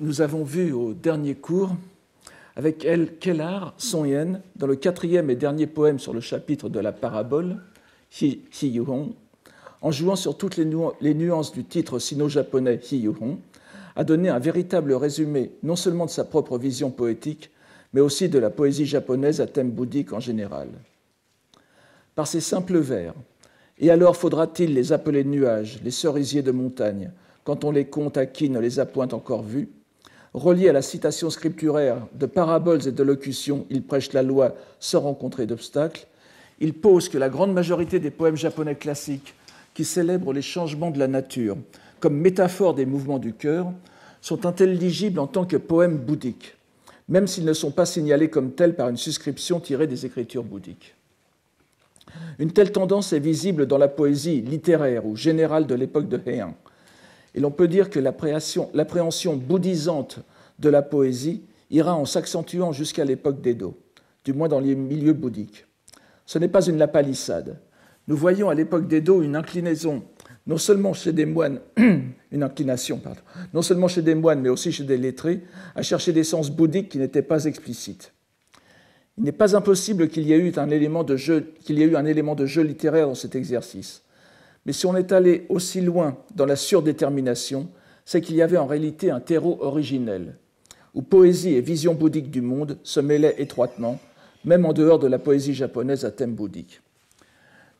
nous avons vu au dernier cours avec elle Kellar, Son Yen, dans le quatrième et dernier poème sur le chapitre de la parabole, Hiyuhon, en jouant sur toutes les nuances du titre sino-japonais Hiyuhon, a donné un véritable résumé non seulement de sa propre vision poétique, mais aussi de la poésie japonaise à thème bouddhique en général. Par ces simples vers, et alors faudra-t-il les appeler nuages, les cerisiers de montagne, quand on les compte à qui ne les a point encore vus Relié à la citation scripturaire de paraboles et de locutions, il prêche la loi sans rencontrer d'obstacles. Il pose que la grande majorité des poèmes japonais classiques qui célèbrent les changements de la nature comme métaphore des mouvements du cœur sont intelligibles en tant que poèmes bouddhiques, même s'ils ne sont pas signalés comme tels par une suscription tirée des écritures bouddhiques. Une telle tendance est visible dans la poésie littéraire ou générale de l'époque de Heian. Et l'on peut dire que l'appréhension bouddhisante de la poésie ira en s'accentuant jusqu'à l'époque d'Edo, du moins dans les milieux bouddhiques. Ce n'est pas une lapalissade. Nous voyons à l'époque d'Edo une inclinaison, non seulement chez des moines, une inclination, pardon, non seulement chez des moines, mais aussi chez des lettrés, à chercher des sens bouddhiques qui n'étaient pas explicites. Il n'est pas impossible qu'il y ait eu un élément de jeu, qu'il y ait eu un élément de jeu littéraire dans cet exercice. Mais si on est allé aussi loin dans la surdétermination, c'est qu'il y avait en réalité un terreau originel, où poésie et vision bouddhique du monde se mêlaient étroitement, même en dehors de la poésie japonaise à thème bouddhique.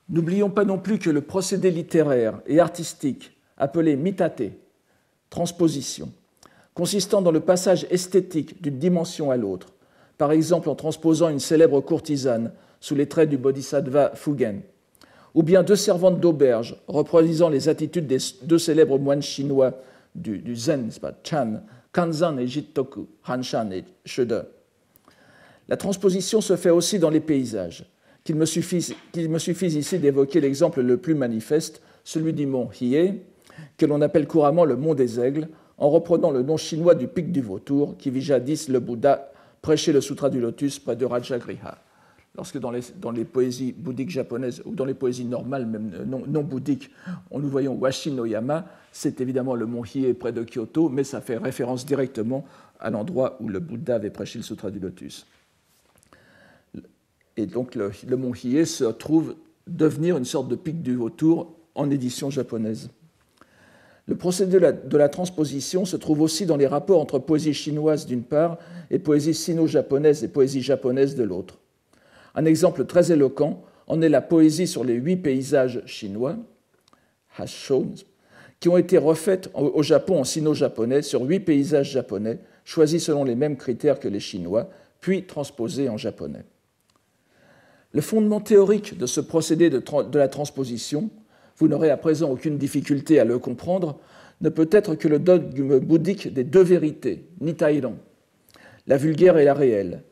N'oublions pas non plus que le procédé littéraire et artistique, appelé mitate, transposition, consistant dans le passage esthétique d'une dimension à l'autre, par exemple en transposant une célèbre courtisane sous les traits du bodhisattva Fugen, ou bien deux servantes d'auberge reproduisant les attitudes des deux célèbres moines chinois du, Zen, pas, Chan, Kanzan et Jitoku, Hanshan et Shuda. La transposition se fait aussi dans les paysages. Qu'il me suffise, me ici d'évoquer l'exemple le plus manifeste, celui du mont Hiei, que l'on appelle couramment le mont des aigles, en reprenant le nom chinois du pic du vautour qui vit jadis le Bouddha prêcher le Sutra du Lotus près de Rajagriha lorsque dans les, dans les, poésies bouddhiques japonaises ou dans les poésies normales, même euh, non, bouddhiques, on nous voyons Washi no Yama, c'est évidemment le mont Hiei près de Kyoto, mais ça fait référence directement à l'endroit où le Bouddha avait prêché le Sutra du Lotus. Et donc le, mont Hiei se trouve devenir une sorte de pic du haut-tour en édition japonaise. Le procédé de la, transposition se trouve aussi dans les rapports entre poésie chinoise d'une part et poésie sino-japonaise et poésie japonaise de l'autre. Un exemple très éloquent en est la poésie sur les huit paysages chinois, Hashons, qui ont été refaites au Japon en sino-japonais sur huit paysages japonais, choisis selon les mêmes critères que les Chinois, puis transposés en japonais. Le fondement théorique de ce procédé de, la transposition, vous n'aurez à présent aucune difficulté à le comprendre, ne peut être que le dogme bouddhique des deux vérités, ni Nitairon, la vulgaire et la réelle,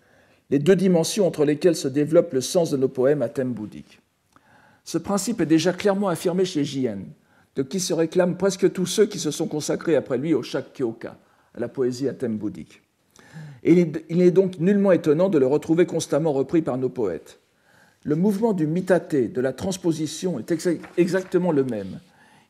les deux dimensions entre lesquelles se développe le sens de nos poèmes à thème bouddhique. Ce principe est déjà clairement affirmé chez Jien, de qui se réclament presque tous ceux qui se sont consacrés après lui au Shakkyoka, à la poésie à thème bouddhique. Et il n'est donc nullement étonnant de le retrouver constamment repris par nos poètes. Le mouvement du mitate, de la transposition, est exactement le même.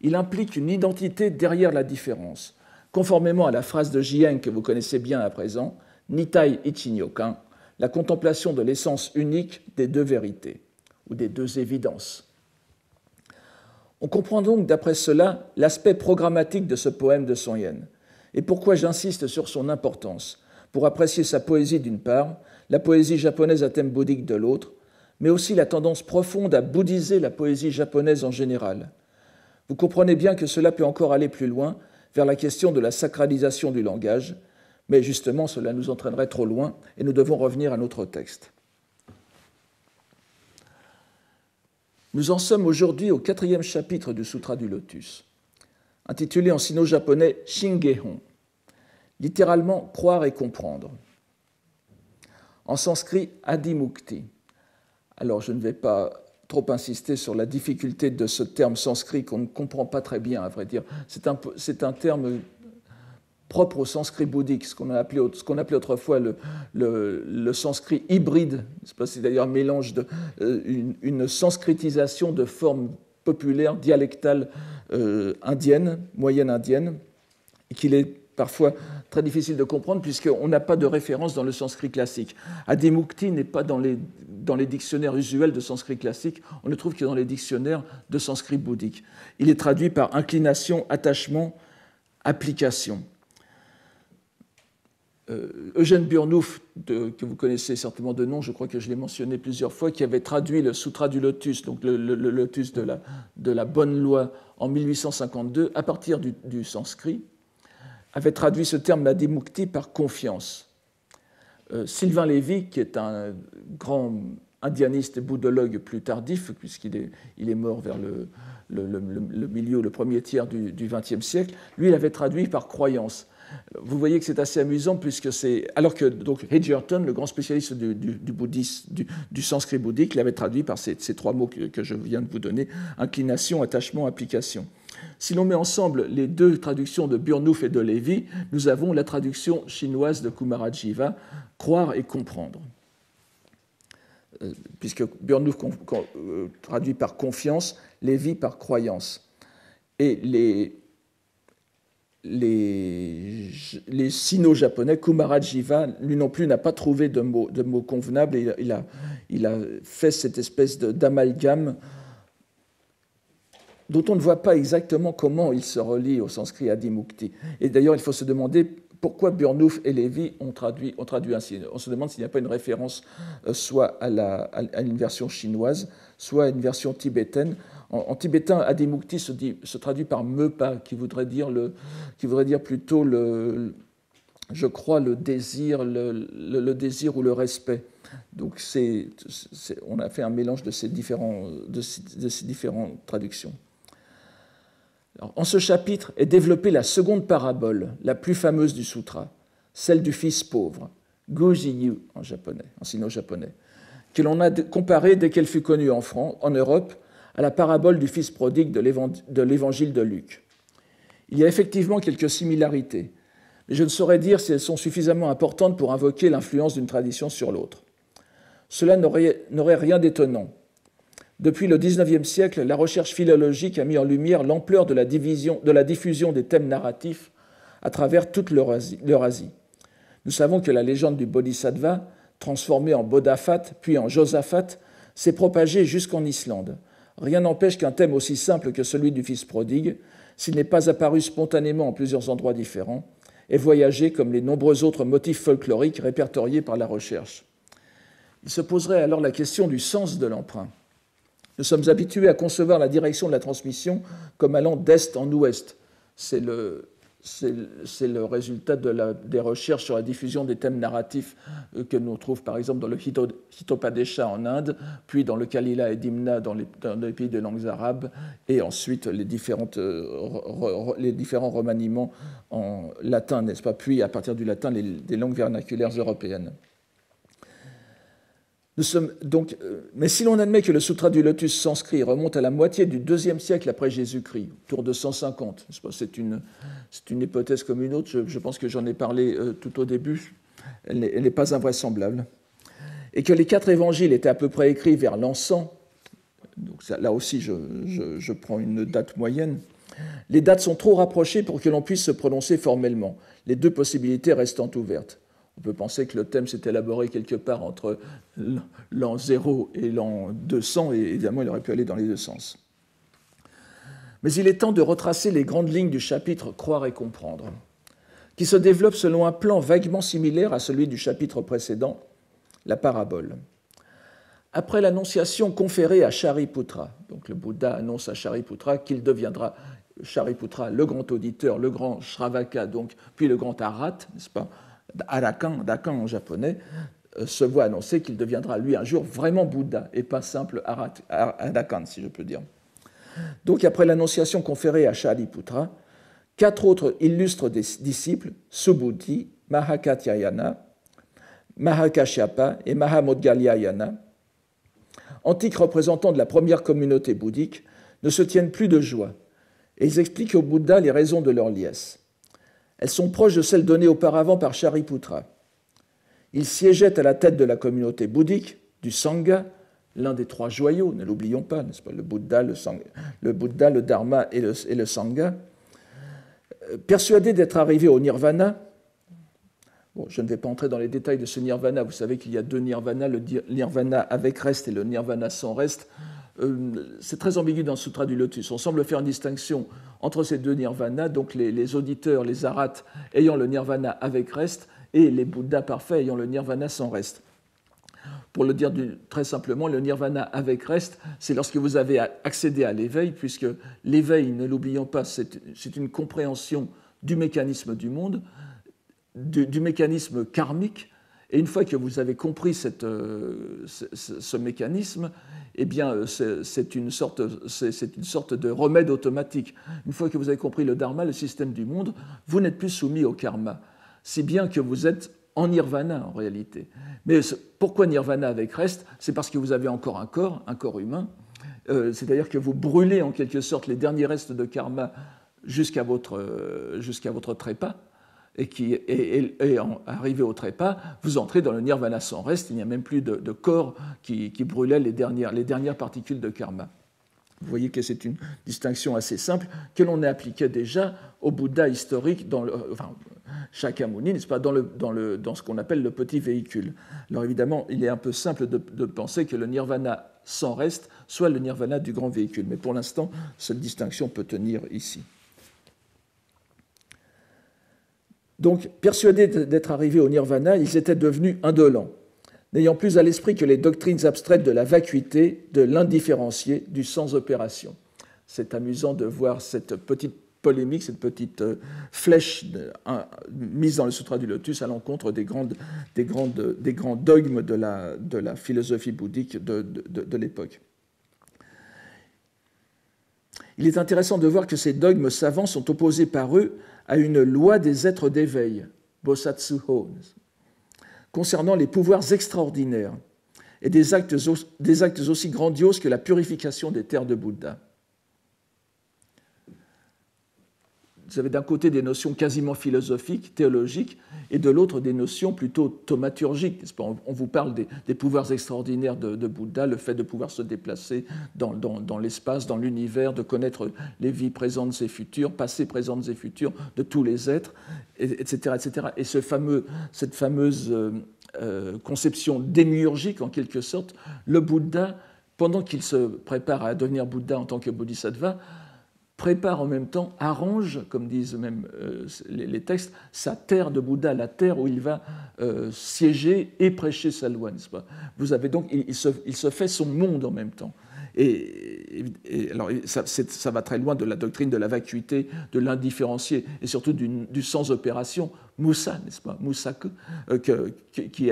Il implique une identité derrière la différence, conformément à la phrase de Jien que vous connaissez bien à présent, Nitai Ichinyokan, la contemplation de l'essence unique des deux vérités, ou des deux évidences. On comprend donc d'après cela l'aspect programmatique de ce poème de Son Yen, et pourquoi j'insiste sur son importance, pour apprécier sa poésie d'une part, la poésie japonaise à thème bouddhique de l'autre, mais aussi la tendance profonde à bouddhiser la poésie japonaise en général. Vous comprenez bien que cela peut encore aller plus loin vers la question de la sacralisation du langage, mais justement cela nous entraînerait trop loin et nous devons revenir à notre texte. Nous en sommes aujourd'hui au quatrième chapitre du Sutra du Lotus, intitulé en sino-japonais Shingehon, littéralement croire et comprendre. En sanskrit, Adimukti. Alors je ne vais pas trop insister sur la difficulté de ce terme sanskrit qu'on ne comprend pas très bien, à vrai dire. C'est un, un terme propre au sanskrit bouddhique, ce qu'on appelait, autrefois le, le sanskrit hybride. C'est d'ailleurs un mélange de euh, une, sanskritisation de formes populaires, dialectales euh, indiennes, moyenne indienne, qu'il est parfois très difficile de comprendre puisqu'on n'a pas de référence dans le sanskrit classique. Adimukti n'est pas dans les, dans les dictionnaires usuels de sanskrit classique, on ne trouve que dans les dictionnaires de sanskrit bouddhique. Il est traduit par inclination, attachement, application. Euh, Eugène Burnouf, que vous connaissez certainement de nom, je crois que je l'ai mentionné plusieurs fois, qui avait traduit le Sutra du Lotus, donc le, Lotus de la, bonne loi, en 1852, à partir du, sanskrit, avait traduit ce terme la Nadimukti par confiance. Euh, Sylvain Lévy, qui est un grand indianiste et bouddhologue plus tardif, puisqu'il est, il est mort vers le, le milieu, le premier tiers du XXe siècle, lui, il avait traduit par croyance. Vous voyez que c'est assez amusant puisque c'est alors que donc Hedgerton, le grand spécialiste du, du, du, sanskrit bouddhique, l'avait traduit par ces, trois mots que, je viens de vous donner inclination, attachement, application. Si l'on met ensemble les deux traductions de Burnouf et de Lévy, nous avons la traduction chinoise de Kumarajiva, croire et comprendre. Euh, puisque Burnouf euh, traduit par confiance, Lévy par croyance. Et les les, sino-japonais, Kumarajiva, lui non plus, n'a pas trouvé de mot, de convenable. Il, a, fait cette espèce d'amalgame dont on ne voit pas exactement comment il se relie au sanskrit Adimukti. Et d'ailleurs, il faut se demander pourquoi Burnouf et Lévy ont traduit, traduit ainsi. On se demande s'il n'y a pas une référence euh, soit à une version chinoise, soit à une version tibétaine. En, tibétain, Adimukti se, dit, se traduit par Mepa, qui voudrait dire, le, qui voudrait dire plutôt le, je crois, le désir, le, désir ou le respect. Donc c'est, on a fait un mélange de ces, différents, de différentes traductions. en ce chapitre est développée la seconde parabole, la plus fameuse du sutra, celle du fils pauvre, Gojiyu en japonais, en sino-japonais, que l'on a comparé dès qu'elle fut connue en France, en Europe, à la parabole du Fils prodigue de l'évangile de Luc. Il y a effectivement quelques similarités, mais je ne saurais dire si elles sont suffisamment importantes pour invoquer l'influence d'une tradition sur l'autre. Cela n'aurait rien d'étonnant. Depuis le XIXe siècle, la recherche philologique a mis en lumière l'ampleur de, la de, la diffusion des thèmes narratifs à travers toute l'Eurasie. Nous savons que la légende du Bodhisattva, transformée en Bodhafat puis en Josaphat, s'est propagée jusqu'en Islande. Rien n'empêche qu'un thème aussi simple que celui du fils prodigue, s'il n'est pas apparu spontanément en plusieurs endroits différents, ait voyagé comme les nombreux autres motifs folkloriques répertoriés par la recherche. Il se poserait alors la question du sens de l'emprunt. Nous sommes habitués à concevoir la direction de la transmission comme allant d'est en ouest. C'est le, c'est le résultat des recherches sur la diffusion des thèmes narratifs euh, que nous trouve par exemple dans le Hitopadesha en Inde, puis dans le Kalila et Dimna dans les, pays de langues arabes, et ensuite euh, les, différents remaniements en latin, n'est-ce pas Puis à partir du latin, les, des langues vernaculaires européennes donc, euh, mais si l'on admet que le Sutra du Lotus sanskrit remonte à la moitié du deuxième siècle après Jésus-Christ, autour de 150, c'est une, hypothèse comme une autre, je, pense que j'en ai parlé euh, tout au début, elle n'est pas invraisemblable, et que les quatre évangiles étaient à peu près écrits vers l'an 100, donc là aussi je prends une date moyenne, les dates sont trop rapprochées pour que l'on puisse se prononcer formellement, les deux possibilités restant ouvertes. On peut penser que le thème s'est élaboré quelque part entre l'an 0 et l'an 200, et évidemment, il aurait pu aller dans les deux sens. Mais il est temps de retracer les grandes lignes du chapitre Croire et comprendre, qui se développe selon un plan vaguement similaire à celui du chapitre précédent, la parabole. Après l'annonciation conférée à Shariputra, donc le Bouddha annonce à Shariputra qu'il deviendra Shariputra, le grand auditeur, le grand Shravaka, donc, puis le grand arhat, n'est-ce pas, Dakan, en japonais, euh, se voit annoncer qu'il deviendra lui un jour vraiment Bouddha et pas simple Arakan, si je peux dire. Donc après l'annonciation conférée à Shaliputra, quatre autres illustres disciples, Subhuti, Mahakatyayana, Mahakashyapa et Mahamodgalyayana, antiques représentants de la première communauté bouddhique, ne se tiennent plus de joie et ils expliquent au Bouddha les raisons de leur liesse. Elles sont proches de celles données auparavant par Shariputra. Il siégeait à la tête de la communauté bouddhique du Sangha, l'un des trois joyaux, ne l'oublions pas, n'est-ce pas, le Bouddha, le, Bouddha, le Dharma et le, et le Sangha. Euh, Persuadé d'être arrivé au nirvana, je ne vais pas entrer dans les détails de ce nirvana, vous savez qu'il y a deux nirvanas, le nirvana avec reste et le nirvana sans reste. Euh, c'est très ambigu dans le Sutra du Lotus. On semble faire une distinction entre ces deux nirvana. donc les, auditeurs, les arates ayant le nirvana avec reste et les bouddhas parfaits ayant le nirvana sans reste. Pour le dire très simplement, le nirvana avec reste, c'est lorsque vous avez accédé à l'éveil, puisque l'éveil, ne l'oublions pas, c'est une compréhension du mécanisme du monde, du mécanisme karmique, et une fois que vous avez compris euh, ce, mécanisme, eh bien, euh, c'est une, sorte, une sorte de remède automatique. Une fois que vous avez compris le dharma, le système du monde, vous n'êtes plus soumis au karma, si bien que vous êtes en nirvana en réalité. Mais pourquoi nirvana avec reste C'est parce que vous avez encore un corps, un corps humain, euh, c'est-à-dire que vous brûlez en quelque sorte les derniers restes de karma jusqu'à votre, jusqu'à votre trépas et, qui, est en, arrivé au trépas, vous entrez dans le nirvana sans reste, il n'y a même plus de, corps qui, brûlait les dernières, les dernières particules de karma. Vous voyez que c'est une distinction assez simple que l'on a appliquée déjà au Bouddha historique, dans le, enfin, Shakyamuni, n'est-ce pas, dans, le, dans, le, dans ce qu'on appelle le petit véhicule. Alors évidemment, il est un peu simple de penser que le nirvana sans reste soit le nirvana du grand véhicule, mais pour l'instant, cette distinction peut tenir ici. Donc, persuadés d'être arrivés au nirvana, ils étaient devenus indolents, n'ayant plus à l'esprit que les doctrines abstraites de la vacuité, de l'indifférencié, du sans-opération. C'est amusant de voir cette petite polémique, cette petite euh, flèche mise dans le Sutra du Lotus à l'encontre des, grands dogmes de la, philosophie bouddhique de l'époque. Il est intéressant de voir que ces dogmes savants sont opposés par eux à une loi des êtres d'éveil, Bosatsu concernant les pouvoirs extraordinaires et des actes aussi grandioses que la purification des terres de Bouddha. vous avez d'un côté des notions quasiment philosophiques, théologiques, et de l'autre des notions plutôt thaumaturgiques. On vous parle des, pouvoirs extraordinaires de, Bouddha, le fait de pouvoir se déplacer dans, l'espace, dans l'univers, de connaître les vies présentes et futures, passées, présentes et futures de tous les êtres, etc. etc. Et ce fameux, cette fameuse euh, euh, conception démiurgique, en quelque sorte, le Bouddha, pendant qu'il se prépare à devenir Bouddha en tant que Bodhisattva, prépare en même temps, arrange, comme disent même euh, les, textes, sa terre de Bouddha, la terre où il va euh, siéger et prêcher sa loi, n'est-ce pas Vous avez donc, il, se, fait son monde en même temps. Et, alors, ça, ça, va très loin de la doctrine de la vacuité, de l'indifférencié, et surtout du, sans-opération, Moussa, n'est-ce pas Moussa, euh, que qui, qui,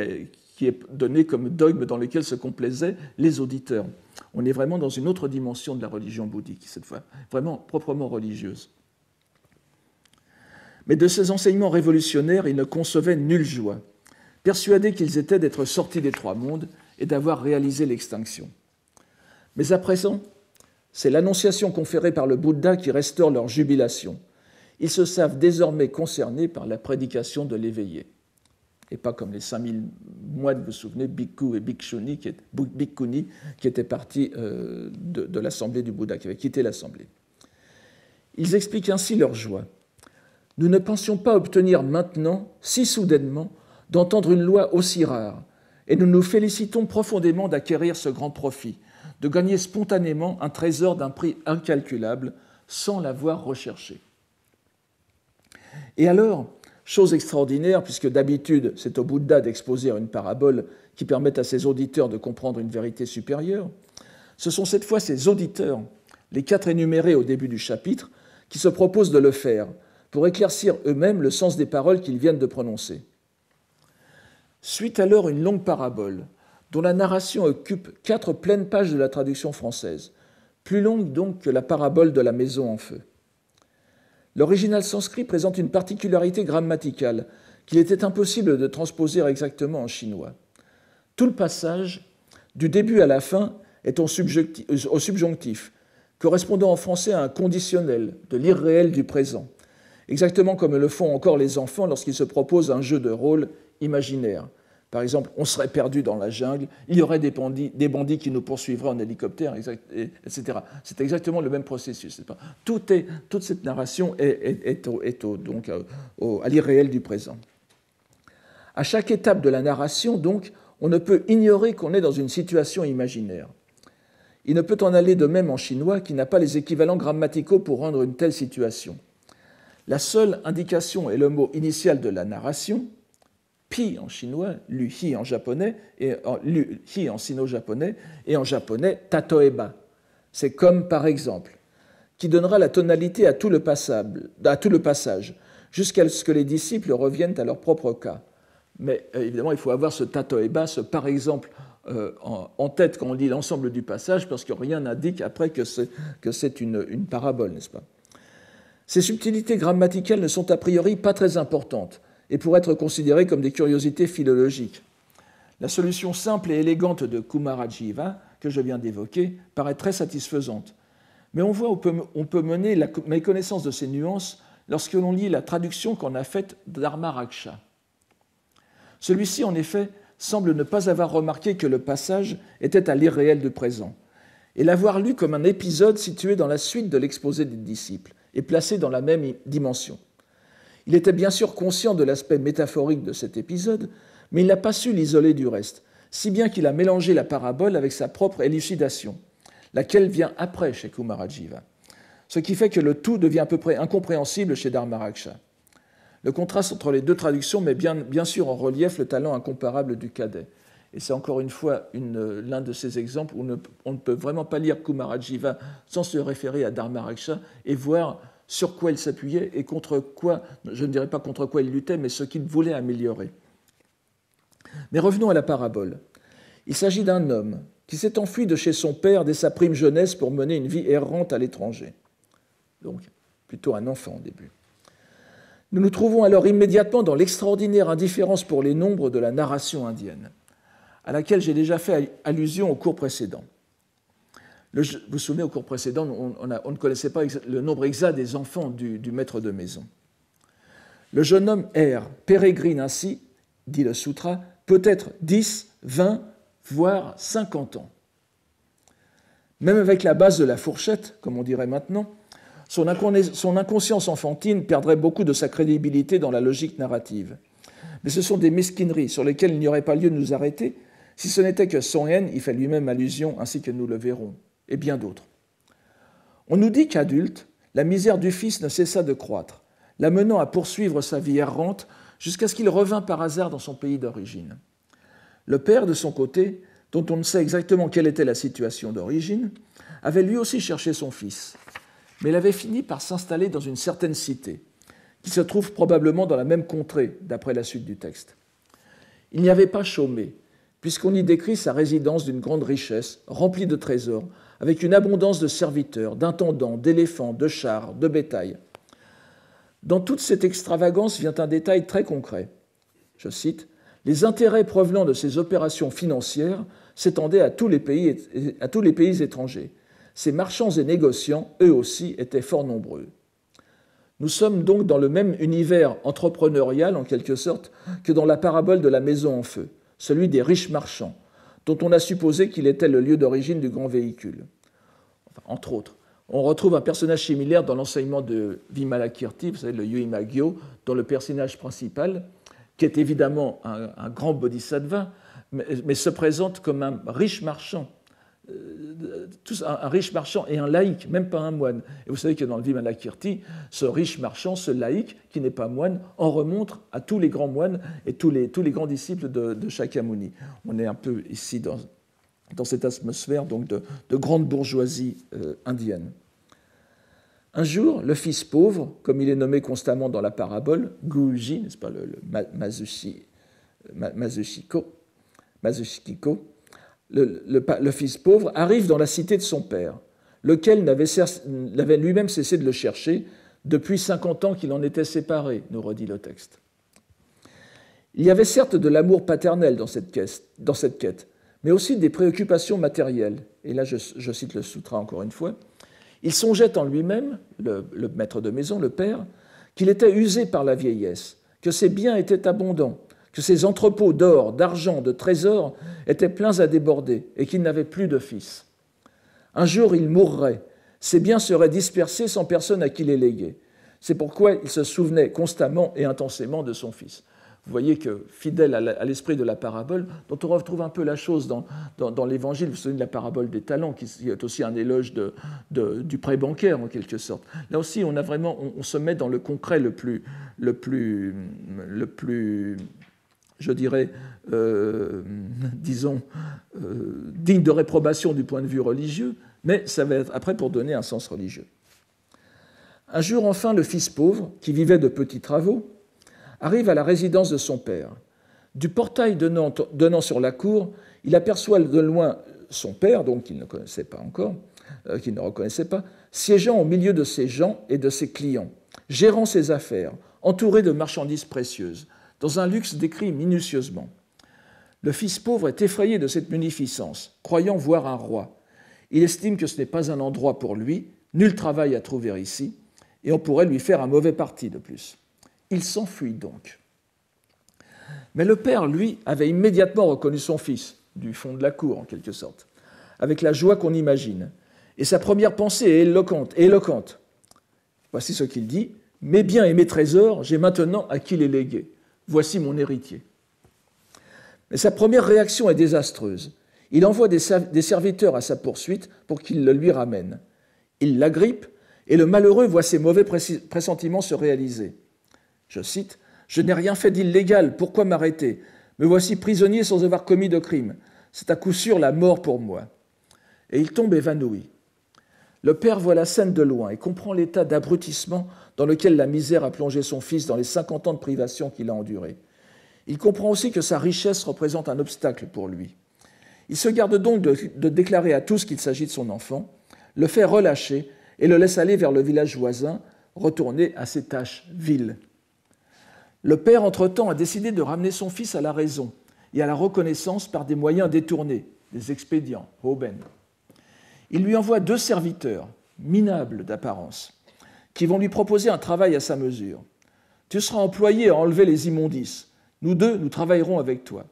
qui est donné comme dogme dans lequel se complaisaient les auditeurs. On est vraiment dans une autre dimension de la religion bouddhique, cette fois, vraiment proprement religieuse. Mais de ces enseignements révolutionnaires, ils ne concevaient nulle joie, Persuadés qu'ils étaient d'être sortis des trois mondes et d'avoir réalisé l'extinction. Mais à présent, c'est l'annonciation conférée par le Bouddha qui restaure leur jubilation. Ils se savent désormais concernés par la prédication de l'éveillé et pas comme les 5000 moines, vous vous souvenez, Bhikkhu et Bhikshuni, qui, Bhikkhuni, qui étaient partis euh, de, de l'assemblée du Bouddha, qui avaient quitté l'assemblée. Ils expliquent ainsi leur joie. Nous ne pensions pas obtenir maintenant, si soudainement, d'entendre une loi aussi rare, et nous nous félicitons profondément d'acquérir ce grand profit, de gagner spontanément un trésor d'un prix incalculable sans l'avoir recherché. Et alors, Chose extraordinaire, puisque d'habitude, c'est au Bouddha d'exposer une parabole qui permette à ses auditeurs de comprendre une vérité supérieure. Ce sont cette fois ses auditeurs, les quatre énumérés au début du chapitre, qui se proposent de le faire, pour éclaircir eux-mêmes le sens des paroles qu'ils viennent de prononcer. Suite alors une longue parabole, dont la narration occupe quatre pleines pages de la traduction française, plus longue donc que la parabole de la maison en feu. L'original sanskrit présente une particularité grammaticale qu'il était impossible de transposer exactement en chinois. Tout le passage, du début à la fin, est euh, au subjonctif, correspondant en français à un conditionnel de l'irréel du présent, exactement comme le font encore les enfants lorsqu'ils se proposent un jeu de rôle imaginaire. Par exemple, on serait perdu dans la jungle, il y aurait des bandits, des bandits qui nous poursuivraient en hélicoptère, etc. C'est exactement le même processus. Tout est, toute cette narration est, donc, euh, à l'irréel du présent. À chaque étape de la narration, donc, on ne peut ignorer qu'on est dans une situation imaginaire. Il ne peut en aller de même en chinois qui n'a pas les équivalents grammaticaux pour rendre une telle situation. La seule indication est le mot initial de la narration, pi en chinois, lu hi en japonais, et en, euh, hi en sino-japonais, et en japonais tatoeba. C'est comme par exemple, qui donnera la tonalité à tout le, passable, à tout le passage, jusqu'à ce que les disciples reviennent à leur propre cas. Mais euh, évidemment, il faut avoir ce tatoeba, ce par exemple euh, en, tête quand on lit l'ensemble du passage, parce que rien n'indique après que c'est une parabole, n'est-ce pas ces subtilités grammaticales ne sont a priori pas très importantes, et pour être considérés comme des curiosités philologiques. La solution simple et élégante de Kumarajiva, que je viens d'évoquer, paraît très satisfaisante. Mais on voit on peut, mener la méconnaissance de ces nuances lorsque l'on lit la traduction qu'on a faite d'Armaraksha. Celui-ci, en effet, semble ne pas avoir remarqué que le passage était à l'irréel du présent, et l'avoir lu comme un épisode situé dans la suite de l'exposé des disciples, et placé dans la même dimension. Il était bien sûr conscient de l'aspect métaphorique de cet épisode, mais il n'a pas su l'isoler du reste, si bien qu'il a mélangé la parabole avec sa propre élucidation, laquelle vient après chez Kumarajiva, ce qui fait que le tout devient à peu près incompréhensible chez Dharmaraksha. Le contraste entre les deux traductions met bien, sûr en relief le talent incomparable du cadet. Et c'est encore une fois l'un de ces exemples où on ne, peut vraiment pas lire Kumarajiva sans se référer à Dharmaraksha et voir sur quoi il s'appuyait et contre quoi, je ne dirais pas contre quoi il luttait, mais ce qu'il voulait améliorer. Mais revenons à la parabole. Il s'agit d'un homme qui s'est enfui de chez son père dès sa prime jeunesse pour mener une vie errante à l'étranger. Donc, plutôt un enfant au début. Nous nous trouvons alors immédiatement dans l'extraordinaire indifférence pour les nombres de la narration indienne, à laquelle j'ai déjà fait allusion au cours précédent vous vous souvenez, au cours précédent, on, ne connaissait pas le nombre exact des enfants du, maître de maison. Le jeune homme erre, pérégrine ainsi, dit le sutra, peut-être 10, 20, voire 50 ans. Même avec la base de la fourchette, comme on dirait maintenant, son, inconscience enfantine perdrait beaucoup de sa crédibilité dans la logique narrative. Mais ce sont des mesquineries sur lesquelles il n'y aurait pas lieu de nous arrêter, si ce n'était que son haine, il fait lui-même allusion, ainsi que nous le verrons et bien d'autres. On nous dit qu'adulte, la misère du fils ne cessa de croître, l'amenant à poursuivre sa vie errante jusqu'à ce qu'il revînt par hasard dans son pays d'origine. Le père, de son côté, dont on ne sait exactement quelle était la situation d'origine, avait lui aussi cherché son fils, mais il avait fini par s'installer dans une certaine cité, qui se trouve probablement dans la même contrée, d'après la suite du texte. Il n'y avait pas chômé, puisqu'on y décrit sa résidence d'une grande richesse, remplie de trésors, avec une abondance de serviteurs, d'intendants, d'éléphants, de chars, de bétail. Dans toute cette extravagance vient un détail très concret. Je cite Les intérêts provenant de ces opérations financières s'étendaient à, à tous les pays étrangers. Ces marchands et négociants, eux aussi, étaient fort nombreux. Nous sommes donc dans le même univers entrepreneurial, en quelque sorte, que dans la parabole de la maison en feu, celui des riches marchands, dont on a supposé qu'il était le lieu d'origine du grand véhicule. entre autres, on retrouve un personnage similaire dans l'enseignement de Vimalakirti, vous savez, le Yoimagyo, dont le personnage principal, qui est évidemment un, grand bodhisattva, mais se présente comme un riche marchand un, riche marchand et un laïc, même pas un moine. Et vous savez que dans le Kirti, ce riche marchand, ce laïc, qui n'est pas moine, en remontre à tous les grands moines et tous les, tous les grands disciples de, de Shakyamuni. On est un peu ici dans, dans cette atmosphère donc de, grande bourgeoisie euh, indienne. Un jour, le fils pauvre, comme il est nommé constamment dans la parabole, Guji, n'est-ce pas, le, mazushiko le, fils pauvre, arrive dans la cité de son père, lequel n'avait lui-même cessé de le chercher depuis 50 ans qu'il en était séparé, nous redit le texte. Il y avait certes de l'amour paternel dans cette, quête, mais aussi des préoccupations matérielles. Et là, je, cite le Sutra encore une fois. Il songeait en lui-même, le maître de maison, le père, qu'il était usé par la vieillesse, que ses biens étaient abondants, que ses entrepôts d'or, d'argent, de trésors étaient pleins à déborder et qu'il n'avait plus de fils. Un jour, il mourrait, ses biens seraient dispersés sans personne à qui les léguer. C'est pourquoi il se souvenait constamment et intensément de son fils. Vous voyez que, fidèle à l'esprit de la parabole, dont on retrouve un peu la chose dans, l'Évangile, vous vous souvenez de la parabole des talents, qui est aussi un éloge du prêt bancaire, en quelque sorte. Là aussi, on, a vraiment, se met dans le concret le plus, le plus, le plus je dirais, euh, disons, euh, digne de réprobation du point de vue religieux, mais ça va être après pour donner un sens religieux. Un jour, enfin, le fils pauvre, qui vivait de petits travaux, arrive à la résidence de son père. Du portail donnant, sur la cour, il aperçoit de loin son père, donc qu'il ne connaissait pas encore, euh, qu'il ne reconnaissait pas, siégeant au milieu de ses gens et de ses clients, gérant ses affaires, entouré de marchandises précieuses, dans un luxe décrit minutieusement. Le fils pauvre est effrayé de cette munificence, croyant voir un roi. Il estime que ce n'est pas un endroit pour lui, nul travail à trouver ici, et on pourrait lui faire un mauvais parti de plus. Il s'enfuit donc. Mais le père, lui, avait immédiatement reconnu son fils, du fond de la cour en quelque sorte, avec la joie qu'on imagine. Et sa première pensée est éloquente, éloquente. Voici ce qu'il dit Mes biens et mes trésors, j'ai maintenant à qui les léguer. Voici mon héritier. Mais sa première réaction est désastreuse. Il envoie des, serviteurs à sa poursuite pour qu'ils le lui ramènent. Il l'agrippe et le malheureux voit ses mauvais pressentiments se réaliser. Je cite Je n'ai rien fait d'illégal, pourquoi m'arrêter Me voici prisonnier sans avoir commis de crime. C'est à coup sûr la mort pour moi. Et il tombe évanoui. Le père voit la scène de loin et comprend l'état d'abrutissement dans lequel la misère a plongé son fils dans les 50 ans de privation qu'il a enduré. Il comprend aussi que sa richesse représente un obstacle pour lui. Il se garde donc de, déclarer à tous qu'il s'agit de son enfant, le fait relâcher et le laisse aller vers le village voisin, retourner à ses tâches villes. Le père, entre-temps, a décidé de ramener son fils à la raison et à la reconnaissance par des moyens détournés, des expédients, Hoben, il lui envoie deux serviteurs, minables d'apparence, qui vont lui proposer un travail à sa mesure. Tu seras employé à enlever les immondices. Nous deux, nous travaillerons avec toi.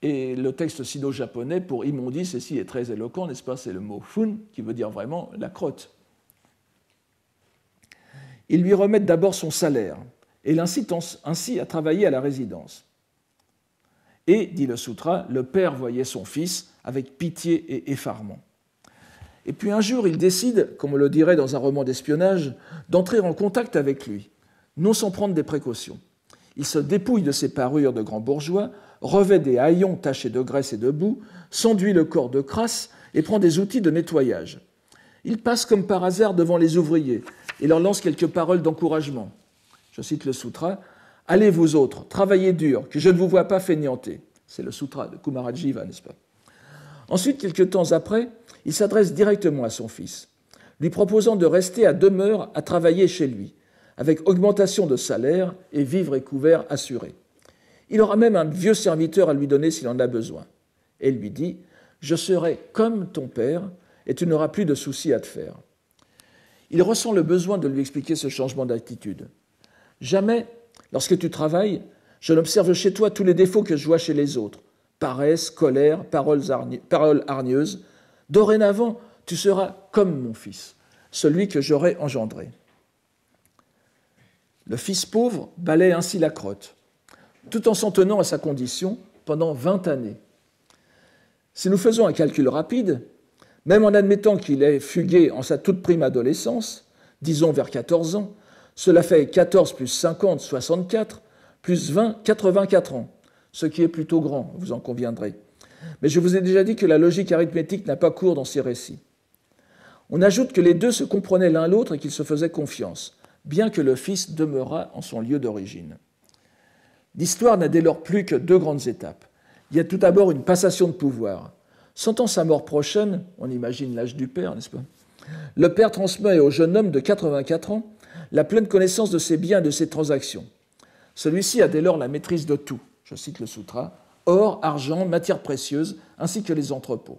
Et le texte sino-japonais pour immondice ici est très éloquent, n'est-ce pas C'est le mot fun qui veut dire vraiment la crotte. Ils lui remettent d'abord son salaire et l'incitent ainsi à travailler à la résidence. Et, dit le sutra, le père voyait son fils avec pitié et effarement. Et puis un jour, il décide, comme on le dirait dans un roman d'espionnage, d'entrer en contact avec lui, non sans prendre des précautions. Il se dépouille de ses parures de grand bourgeois, revêt des haillons tachés de graisse et de boue, s'enduit le corps de crasse et prend des outils de nettoyage. Il passe comme par hasard devant les ouvriers et leur lance quelques paroles d'encouragement. Je cite le sutra Allez, vous autres, travaillez dur, que je ne vous vois pas fainéanter. C'est le sutra de Kumarajiva, n'est-ce pas Ensuite, quelques temps après, il s'adresse directement à son fils, lui proposant de rester à demeure à travailler chez lui, avec augmentation de salaire et vivre et couvert assuré. Il aura même un vieux serviteur à lui donner s'il en a besoin. Et lui dit Je serai comme ton père, et tu n'auras plus de soucis à te faire. Il ressent le besoin de lui expliquer ce changement d'attitude. Jamais, lorsque tu travailles, je n'observe chez toi tous les défauts que je vois chez les autres paresse, colère, paroles hargneuses, Dorénavant, tu seras comme mon fils, celui que j'aurai engendré. Le fils pauvre balaye ainsi la crotte, tout en s'en tenant à sa condition pendant 20 années. Si nous faisons un calcul rapide, même en admettant qu'il ait fugué en sa toute prime adolescence, disons vers 14 ans, cela fait 14 plus 50, 64, plus 20, 84 ans, ce qui est plutôt grand, vous en conviendrez. Mais je vous ai déjà dit que la logique arithmétique n'a pas cours dans ces récits. On ajoute que les deux se comprenaient l'un l'autre et qu'ils se faisaient confiance, bien que le fils demeurât en son lieu d'origine. L'histoire n'a dès lors plus que deux grandes étapes. Il y a tout d'abord une passation de pouvoir. Sentant sa mort prochaine, on imagine l'âge du père, n'est-ce pas Le père transmet au jeune homme de 84 ans la pleine connaissance de ses biens et de ses transactions. Celui-ci a dès lors la maîtrise de tout. Je cite le Sutra or, argent, matières précieuses, ainsi que les entrepôts.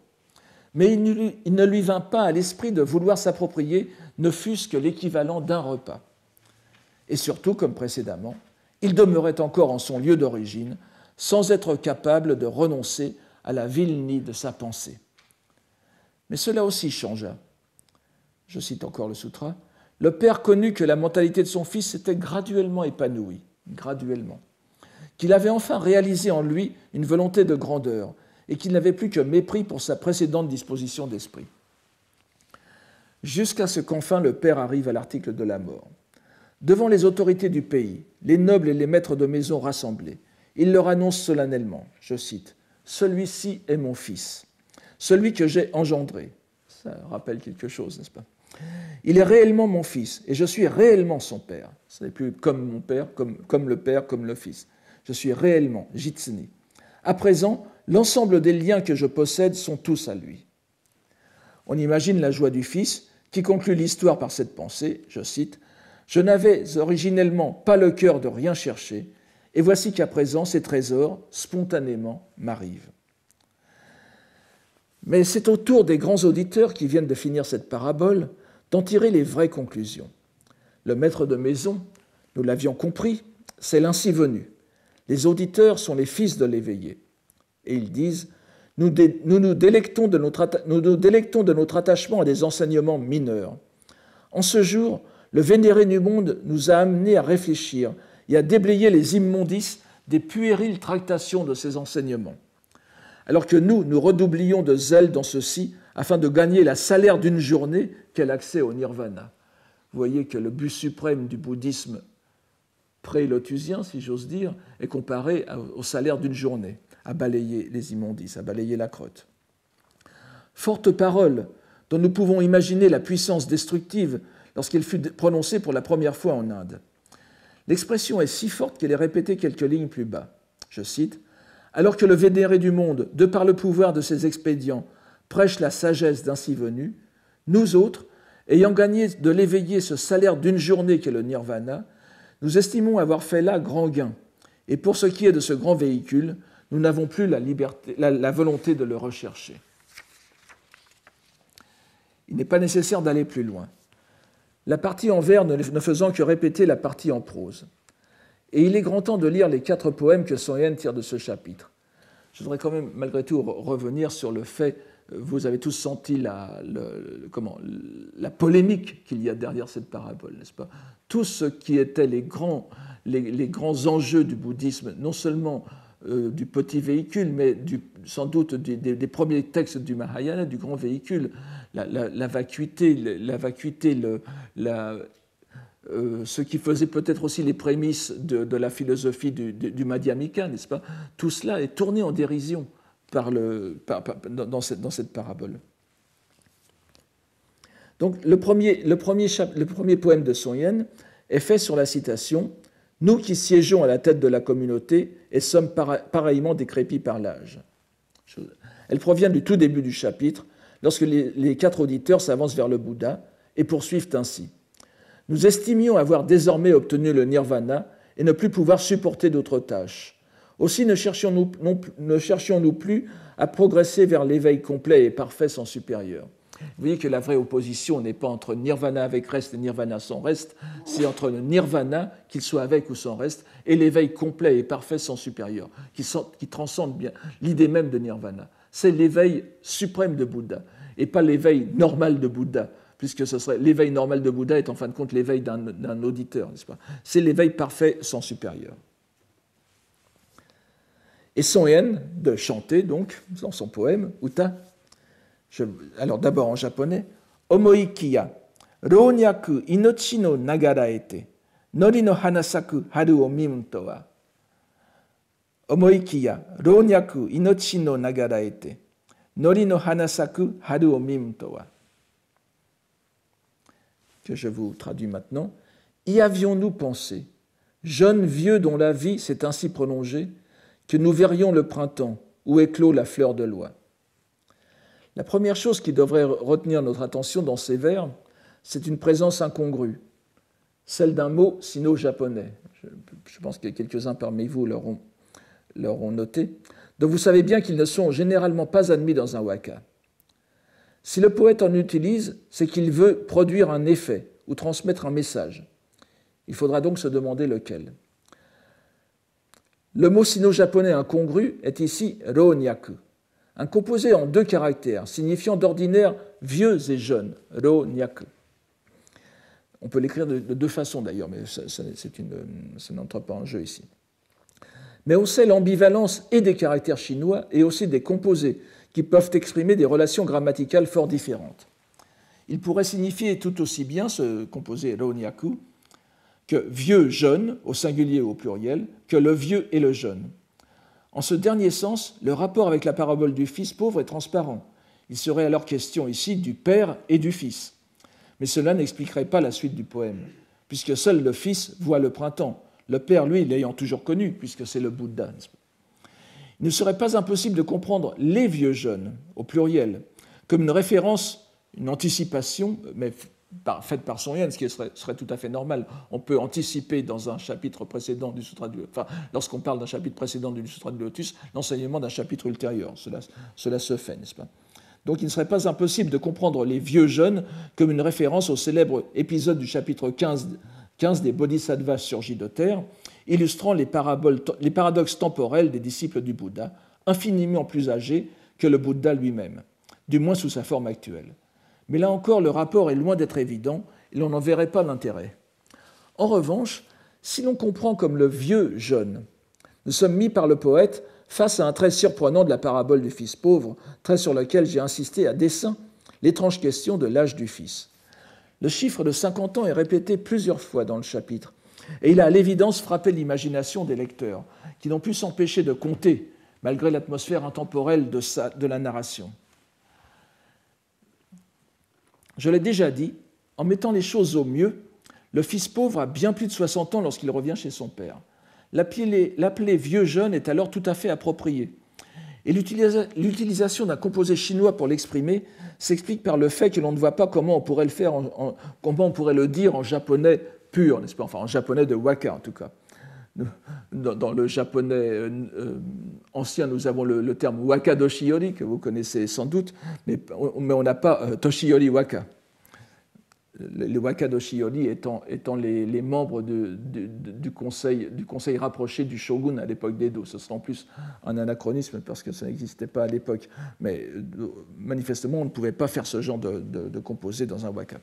Mais il ne lui vint pas à l'esprit de vouloir s'approprier ne fût-ce que l'équivalent d'un repas. Et surtout, comme précédemment, il demeurait encore en son lieu d'origine, sans être capable de renoncer à la vilnie de sa pensée. Mais cela aussi changea. Je cite encore le sutra. Le père connut que la mentalité de son fils s'était graduellement épanouie, graduellement qu'il avait enfin réalisé en lui une volonté de grandeur et qu'il n'avait plus que mépris pour sa précédente disposition d'esprit. Jusqu'à ce qu'enfin le père arrive à l'article de la mort. Devant les autorités du pays, les nobles et les maîtres de maison rassemblés, il leur annonce solennellement, je cite, Celui-ci est mon fils, celui que j'ai engendré. Ça rappelle quelque chose, n'est-ce pas Il est réellement mon fils, et je suis réellement son père. Ce n'est plus comme mon père, comme, comme le père, comme le fils. Je suis réellement Jitsuni. À présent, l'ensemble des liens que je possède sont tous à lui. On imagine la joie du Fils qui conclut l'histoire par cette pensée, je cite, Je n'avais originellement pas le cœur de rien chercher, et voici qu'à présent ces trésors spontanément m'arrivent. Mais c'est au tour des grands auditeurs qui viennent de finir cette parabole d'en tirer les vraies conclusions. Le maître de maison, nous l'avions compris, c'est l'ainsi venu. Les auditeurs sont les fils de l'éveillé. Et ils disent nous, nous, délectons de notre attachement à des enseignements mineurs. En ce jour, le vénéré du monde nous a amenés à réfléchir et à déblayer les immondices des puériles tractations de ces enseignements. Alors que nous, nous redoublions de zèle dans ceci afin de gagner la salaire d'une journée qu'est accès au nirvana. Vous voyez que le but suprême du bouddhisme pré-lotusien, si j'ose dire, est comparé au salaire d'une journée, à balayer les immondices, à balayer la crotte. Forte parole dont nous pouvons imaginer la puissance destructive lorsqu'elle fut prononcée pour la première fois en Inde. L'expression est si forte qu'elle est répétée quelques lignes plus bas. Je cite Alors que le vénéré du monde, de par le pouvoir de ses expédients, prêche la sagesse si venu, nous autres, ayant gagné de l'éveiller ce salaire d'une journée qu'est le nirvana, nous estimons avoir fait là grand gain, et pour ce qui est de ce grand véhicule, nous n'avons plus la, liberté, la, volonté de le rechercher. Il n'est pas nécessaire d'aller plus loin. La partie en vers ne, faisant que répéter la partie en prose. Et il est grand temps de lire les quatre poèmes que Soyen tire de ce chapitre. Je voudrais quand même, malgré tout, revenir sur le fait vous avez tous senti la, comment, la polémique qu'il y a derrière cette parabole, n'est-ce pas Tout ce qui était les grands, les, grands enjeux du bouddhisme, non seulement euh, du petit véhicule, mais du, sans doute des, premiers textes du Mahayana, du grand véhicule, la, vacuité, euh, ce qui faisait peut-être aussi les prémices de, la philosophie du Madhyamika, n'est-ce pas Tout cela est tourné en dérision par dans, cette, parabole. Donc le premier, poème de Son Yen est fait sur la citation Nous qui siégeons à la tête de la communauté et sommes pareillement décrépis par l'âge. Elle provient du tout début du chapitre, lorsque les quatre auditeurs s'avancent vers le Bouddha et poursuivent ainsi. Nous estimions avoir désormais obtenu le nirvana et ne plus pouvoir supporter d'autres tâches. Aussi ne cherchions-nous plus à progresser vers l'éveil complet et parfait sans supérieur. Vous voyez que la vraie opposition n'est pas entre nirvana avec reste et nirvana sans reste, c'est entre le nirvana, qu'il soit avec ou sans reste, et l'éveil complet et parfait sans supérieur, qui, qui transcende bien l'idée même de nirvana. C'est l'éveil suprême de Bouddha, et pas l'éveil normal de Bouddha, puisque ce serait l'éveil normal de Bouddha est en fin de compte l'éveil d'un auditeur, n'est-ce pas C'est l'éveil parfait sans supérieur et son Yen de chanter donc dans son poème Uta. alors d'abord en japonais, Omoikiya, Ronyaku inochi no nagaraete, Nori no hanasaku haru o mimu wa. Omoikiya, Ronyaku inochi no nagaraete, Nori no hanasaku haru o wa. Que je vous traduis maintenant. Y avions-nous pensé, jeunes vieux dont la vie s'est ainsi prolongée, que nous verrions le printemps où éclot la fleur de loi. La première chose qui devrait retenir notre attention dans ces vers, c'est une présence incongrue, celle d'un mot sino-japonais. Je, pense que quelques-uns parmi vous l'auront l'auront noté, donc vous savez bien qu'ils ne sont généralement pas admis dans un waka. Si le poète en utilise, c'est qu'il veut produire un effet ou transmettre un message. Il faudra donc se demander lequel. Le mot sino-japonais incongru est ici ronyaku, un composé en deux caractères, signifiant d'ordinaire vieux et jeunes, ro-nyaku. On peut l'écrire de, deux façons d'ailleurs, mais ça, n'entre pas en jeu ici. Mais on sait l'ambivalence et des caractères chinois et aussi des composés qui peuvent exprimer des relations grammaticales fort différentes. Il pourrait signifier tout aussi bien ce composé ronyaku que vieux, jeune, au singulier ou au pluriel, que le vieux et le jeune. En ce dernier sens, le rapport avec la parabole du fils pauvre est transparent. Il serait alors question ici du père et du fils. Mais cela n'expliquerait pas la suite du poème, puisque seul le fils voit le printemps, le père, lui, l'ayant toujours connu, puisque c'est le Bouddha. Il ne serait pas impossible de comprendre les vieux jeunes, au pluriel, comme une référence, une anticipation, mais faite par Son Yen, ce qui serait, tout à fait normal. On peut anticiper dans un chapitre précédent du Sutra du enfin, lorsqu'on parle d'un chapitre précédent du Sutra de Lotus, l'enseignement d'un chapitre ultérieur. Cela, se fait, n'est-ce pas donc il ne serait pas impossible de comprendre les vieux jeunes comme une référence au célèbre épisode du chapitre 15, des Bodhisattvas surgis de terre, illustrant les, les paradoxes temporels des disciples du Bouddha, infiniment plus âgés que le Bouddha lui-même, du moins sous sa forme actuelle mais là encore le rapport est loin d'être évident et l'on n'en verrait pas l'intérêt. En revanche, si l'on comprend comme le vieux jeune, nous sommes mis par le poète face à un trait surprenant de la parabole du fils pauvre, trait sur lequel j'ai insisté à dessein, l'étrange question de l'âge du fils. Le chiffre de 50 ans est répété plusieurs fois dans le chapitre, et il a à l'évidence frappé l'imagination des lecteurs, qui n'ont pu s'empêcher de compter, malgré l'atmosphère intemporelle de, de la narration. Je l'ai déjà dit, en mettant les choses au mieux, le fils pauvre a bien plus de 60 ans lorsqu'il revient chez son père. L'appeler vieux jeune est alors tout à fait approprié. Et l'utilisation d'un composé chinois pour l'exprimer s'explique par le fait que l'on ne voit pas comment on pourrait le faire, on pourrait le dire en japonais pur, n'est-ce pas Enfin, en japonais de waka en tout cas dans, le japonais euh, euh, ancien, nous avons le, terme wakadoshiyori », que vous connaissez sans doute, mais, on n'a pas euh, toshiyori waka. Les wakadoshiyori étant, les, membres du, conseil, rapproché du shogun à l'époque d'Edo. Ce sera en plus un anachronisme parce que ça n'existait pas à l'époque. Mais manifestement, on ne pouvait pas faire ce genre de, de composé dans un waka.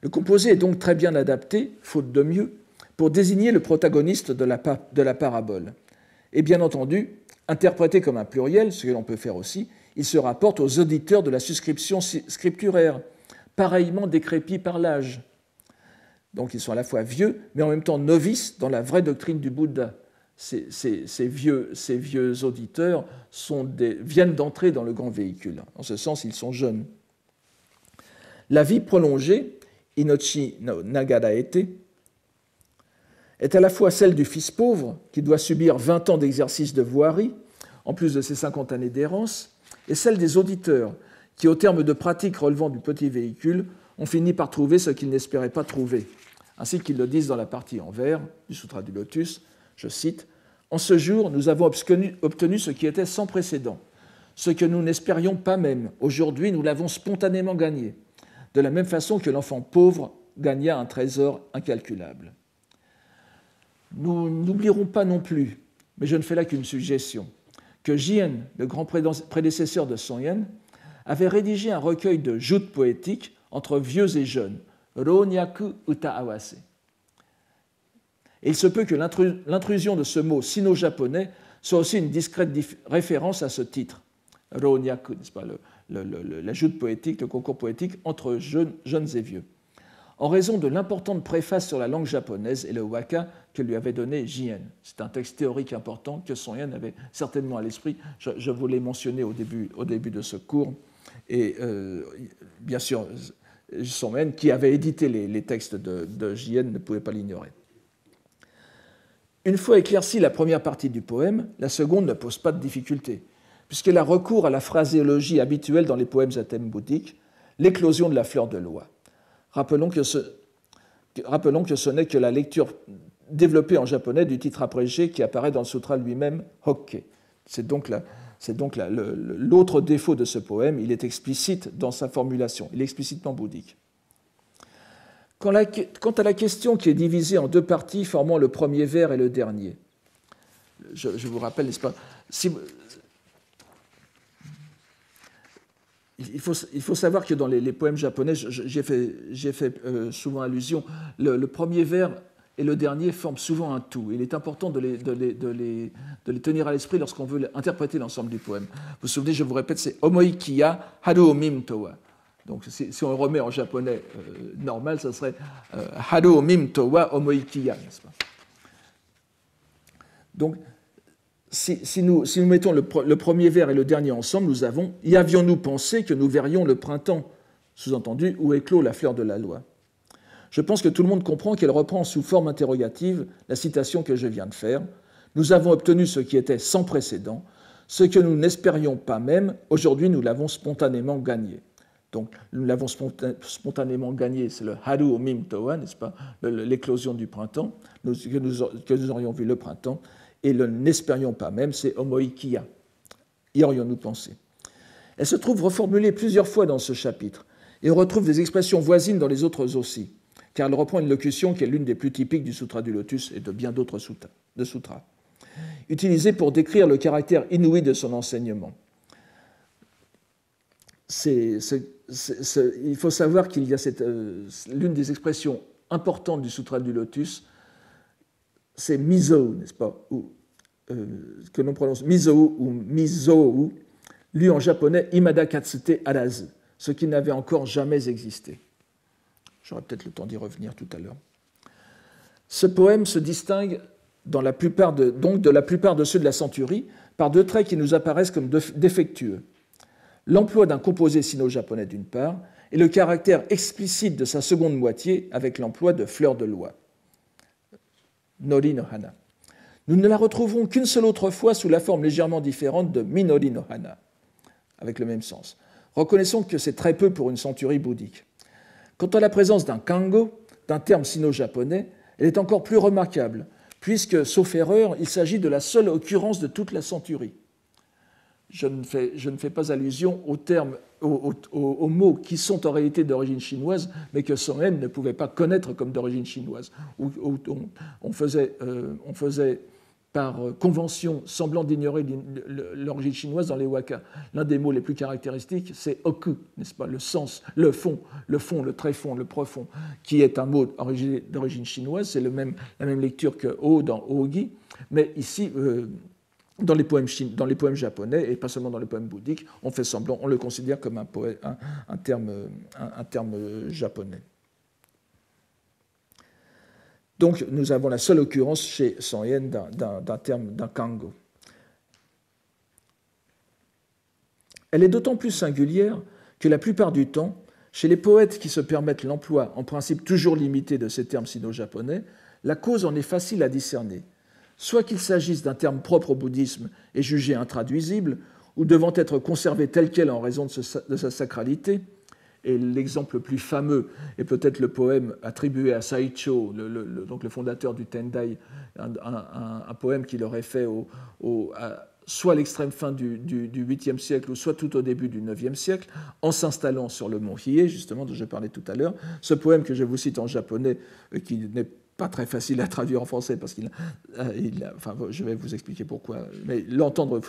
Le composé est donc très bien adapté, faute de mieux, pour désigner le protagoniste de la, parabole. Et bien entendu, interprété comme un pluriel, ce que l'on peut faire aussi, il se rapporte aux auditeurs de la suscription scripturaire, pareillement décrépis par l'âge. Donc ils sont à la fois vieux, mais en même temps novices dans la vraie doctrine du Bouddha. Ces, vieux, ces vieux, auditeurs viennent d'entrer dans le grand véhicule. En ce sens, ils sont jeunes. La vie prolongée, Inochi no Nagaraete, est à la fois celle du fils pauvre, qui doit subir 20 ans d'exercice de voirie, en plus de ses 50 années d'errance, et celle des auditeurs, qui, au terme de pratiques relevant du petit véhicule, ont fini par trouver ce qu'ils n'espéraient pas trouver, ainsi qu'ils le disent dans la partie en vert du Sutra du Lotus, je cite, En ce jour, nous avons obtenu ce qui était sans précédent, ce que nous n'espérions pas même. Aujourd'hui, nous l'avons spontanément gagné, de la même façon que l'enfant pauvre gagna un trésor incalculable. Nous n'oublierons pas non plus, mais je ne fais là qu'une suggestion, que Jien, le grand prédécesseur de Son Yen, avait rédigé un recueil de joutes poétiques entre vieux et jeunes, Ronyaku Utaawase. il se peut que l'intrusion de ce mot sino-japonais soit aussi une discrète référence à ce titre, Ronyaku, n'est-ce pas, la joute poétique, le concours poétique entre jeunes et vieux en raison de l'importante préface sur la langue japonaise et le waka que lui avait donné Jien. C'est un texte théorique important que Son Yen avait certainement à l'esprit. Je, voulais vous l'ai mentionné au début, au début de ce cours. Et euh, bien sûr, Son Yen, qui avait édité les, textes de, de Jien, ne pouvait pas l'ignorer. Une fois éclaircie la première partie du poème, la seconde ne pose pas de difficulté, puisqu'elle a recours à la phraséologie habituelle dans les poèmes à thème bouddhique, l'éclosion de la fleur de loi. Rappelons que ce, rappelons que ce n'est que la lecture développée en japonais du titre abrégé qui apparaît dans le sutra lui-même, Hokke. C'est donc la, c'est donc l'autre défaut de ce poème, il est explicite dans sa formulation, il est explicitement bouddhique. Quant, à la question qui est divisée en deux parties formant le premier vers et le dernier, je, vous rappelle, n'est-ce pas il faut, savoir que dans les, poèmes japonais, j'ai fait, euh, souvent allusion, le, premier vers et le dernier forment souvent un tout. Il est important de les, tenir à l'esprit lorsqu'on veut interpréter l'ensemble du poème. Vous vous souvenez, je vous répète, c'est Omoikiya Haru Donc si, on remet en japonais euh, normal, ça serait euh, Haru Mimtowa Omoikiya, n'est-ce pas Donc si, nous, mettons le, premier vers et le dernier ensemble, nous avons Y avions-nous pensé que nous verrions le printemps Sous-entendu, où éclot la fleur de la loi Je pense que tout le monde comprend qu'elle reprend sous forme interrogative la citation que je viens de faire. Nous avons obtenu ce qui était sans précédent, ce que nous n'espérions pas même, aujourd'hui nous l'avons spontanément gagné. Donc nous l'avons spontanément gagné, c'est le Haru Omim Toa, n'est-ce pas, l'éclosion du printemps, que nous aurions vu le printemps, et le n'espérions pas même, c'est homoikia. Y aurions-nous pensé Elle se trouve reformulée plusieurs fois dans ce chapitre, et on retrouve des expressions voisines dans les autres aussi, car elle reprend une locution qui est l'une des plus typiques du Sutra du Lotus et de bien d'autres sutras, utilisée pour décrire le caractère inouï de son enseignement. il faut savoir qu'il y a euh, l'une des expressions importantes du Sutra du Lotus c'est miso, n'est-ce pas ou, euh, Que l'on prononce miso ou miso, lu en japonais imada katsute arazu, ce qui n'avait encore jamais existé. J'aurai peut-être le temps d'y revenir tout à l'heure. Ce poème se distingue dans la plupart de, donc de la plupart de ceux de la centurie par deux traits qui nous apparaissent comme défectueux. L'emploi d'un composé sino-japonais d'une part, et le caractère explicite de sa seconde moitié avec l'emploi de fleurs de loi. Nori no Hana. Nous ne la retrouvons qu'une seule autre fois sous la forme légèrement différente de Minori no Hana, avec le même sens. Reconnaissons que c'est très peu pour une centurie bouddhique. Quant à la présence d'un kango, d'un terme sino-japonais, elle est encore plus remarquable, puisque, sauf erreur, il s'agit de la seule occurrence de toute la centurie. Je ne fais, je ne fais pas allusion au terme aux, mots qui sont en réalité d'origine chinoise, mais que son M ne pouvait pas connaître comme d'origine chinoise. Où, on, faisait, euh, on faisait par euh, convention semblant d'ignorer l'origine chinoise dans les waka L'un des mots les plus caractéristiques, c'est oku, n'est-ce pas Le sens, le fond, le fond, le très fond, le profond, qui est un mot d'origine chinoise. C'est même, la même lecture que o dans ogi, mais ici. Euh, dans les, poèmes japonais, et pas seulement dans les poèmes bouddhiques, on fait semblant, on le considère comme un, terme, euh, japonais. Donc nous avons la seule occurrence chez Sanyen d'un terme, d'un kango. Elle est d'autant plus singulière que la plupart du temps, chez les poètes qui se permettent l'emploi, en principe toujours limité, de ces termes sino-japonais, la cause en est facile à discerner soit qu'il s'agisse d'un terme propre au bouddhisme et jugé intraduisible, ou devant être conservé tel quel en raison de, sa sacralité, et l'exemple le plus fameux est peut-être le poème attribué à Saicho, le, donc le fondateur du Tendai, un, poème qu'il aurait fait soit à l'extrême fin du, du, 8e siècle soit tout au début du 9e siècle, en s'installant sur le mont Hiei, justement, dont je parlais tout à l'heure. Ce poème que je vous cite en japonais, euh, qui n'est pas très facile à traduire en français parce qu'il, euh, enfin, je vais vous expliquer pourquoi. Mais l'entendre,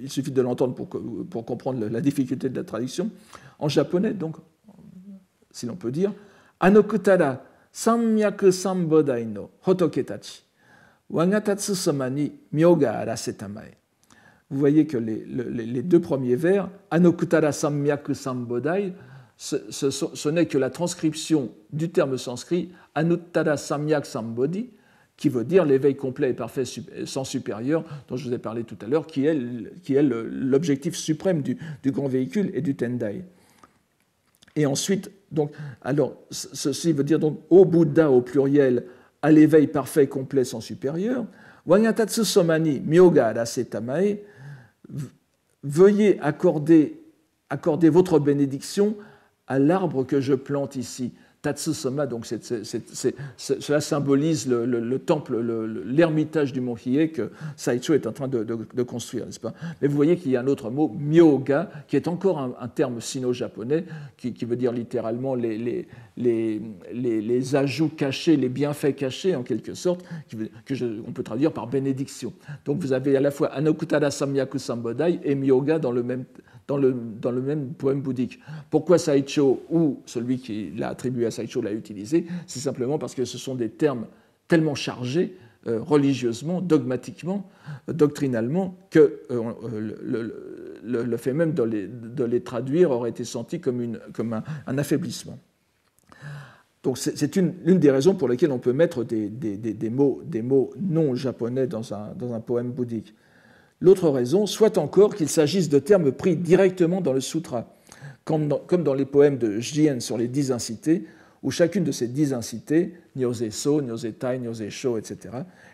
il suffit de l'entendre pour, comprendre la difficulté de la traduction. En japonais, donc, si l'on peut dire, Anokutara samyaku Sambodai no Hotoke tachi Wagatatsu sama ni Myoga arasetamae. Vous voyez que les, deux premiers vers, Anokutara samyaku Sambodai, ce, n'est que la transcription du terme sanskrit Anuttara Samyak Sambodhi, qui veut dire l'éveil complet et parfait sans supérieur, dont je vous ai parlé tout à l'heure, qui est, l'objectif suprême du, grand véhicule et du Tendai. Et ensuite, donc, alors, ceci veut dire donc au Bouddha au pluriel, à l'éveil parfait, complet, sans supérieur. Wanyatatsu Somani, Myoga veuillez accorder, accorder votre bénédiction à l'arbre que je plante ici. Tatsusoma, donc cela symbolise le, temple, l'ermitage du mont Hiei que Saicho est en train de, construire, n'est-ce pas Mais vous voyez qu'il y a un autre mot, myoga, qui est encore un, terme sino-japonais, qui, veut dire littéralement les, ajouts cachés, les bienfaits cachés en quelque sorte, qui que on peut traduire par bénédiction. Donc vous avez à la fois Anokutada Samyaku Sambodai et myoga dans le même dans le, même poème bouddhique. Pourquoi Saicho ou celui qui l'a attribué à Saicho l'a utilisé C'est simplement parce que ce sont des termes tellement chargés euh, religieusement, dogmatiquement, euh, doctrinalement, que euh, le, fait même de les, traduire aurait été senti comme, une, un, affaiblissement. Donc c'est l'une des raisons pour lesquelles on peut mettre des, mots, non japonais dans un, dans un poème bouddhique. L'autre raison, soit encore qu'il s'agisse de termes pris directement dans le sutra, comme dans, les poèmes de Jien sur les dix incités, où chacune de ces dix incités, nyoze-tai », Nyose nyoze-sho », etc.,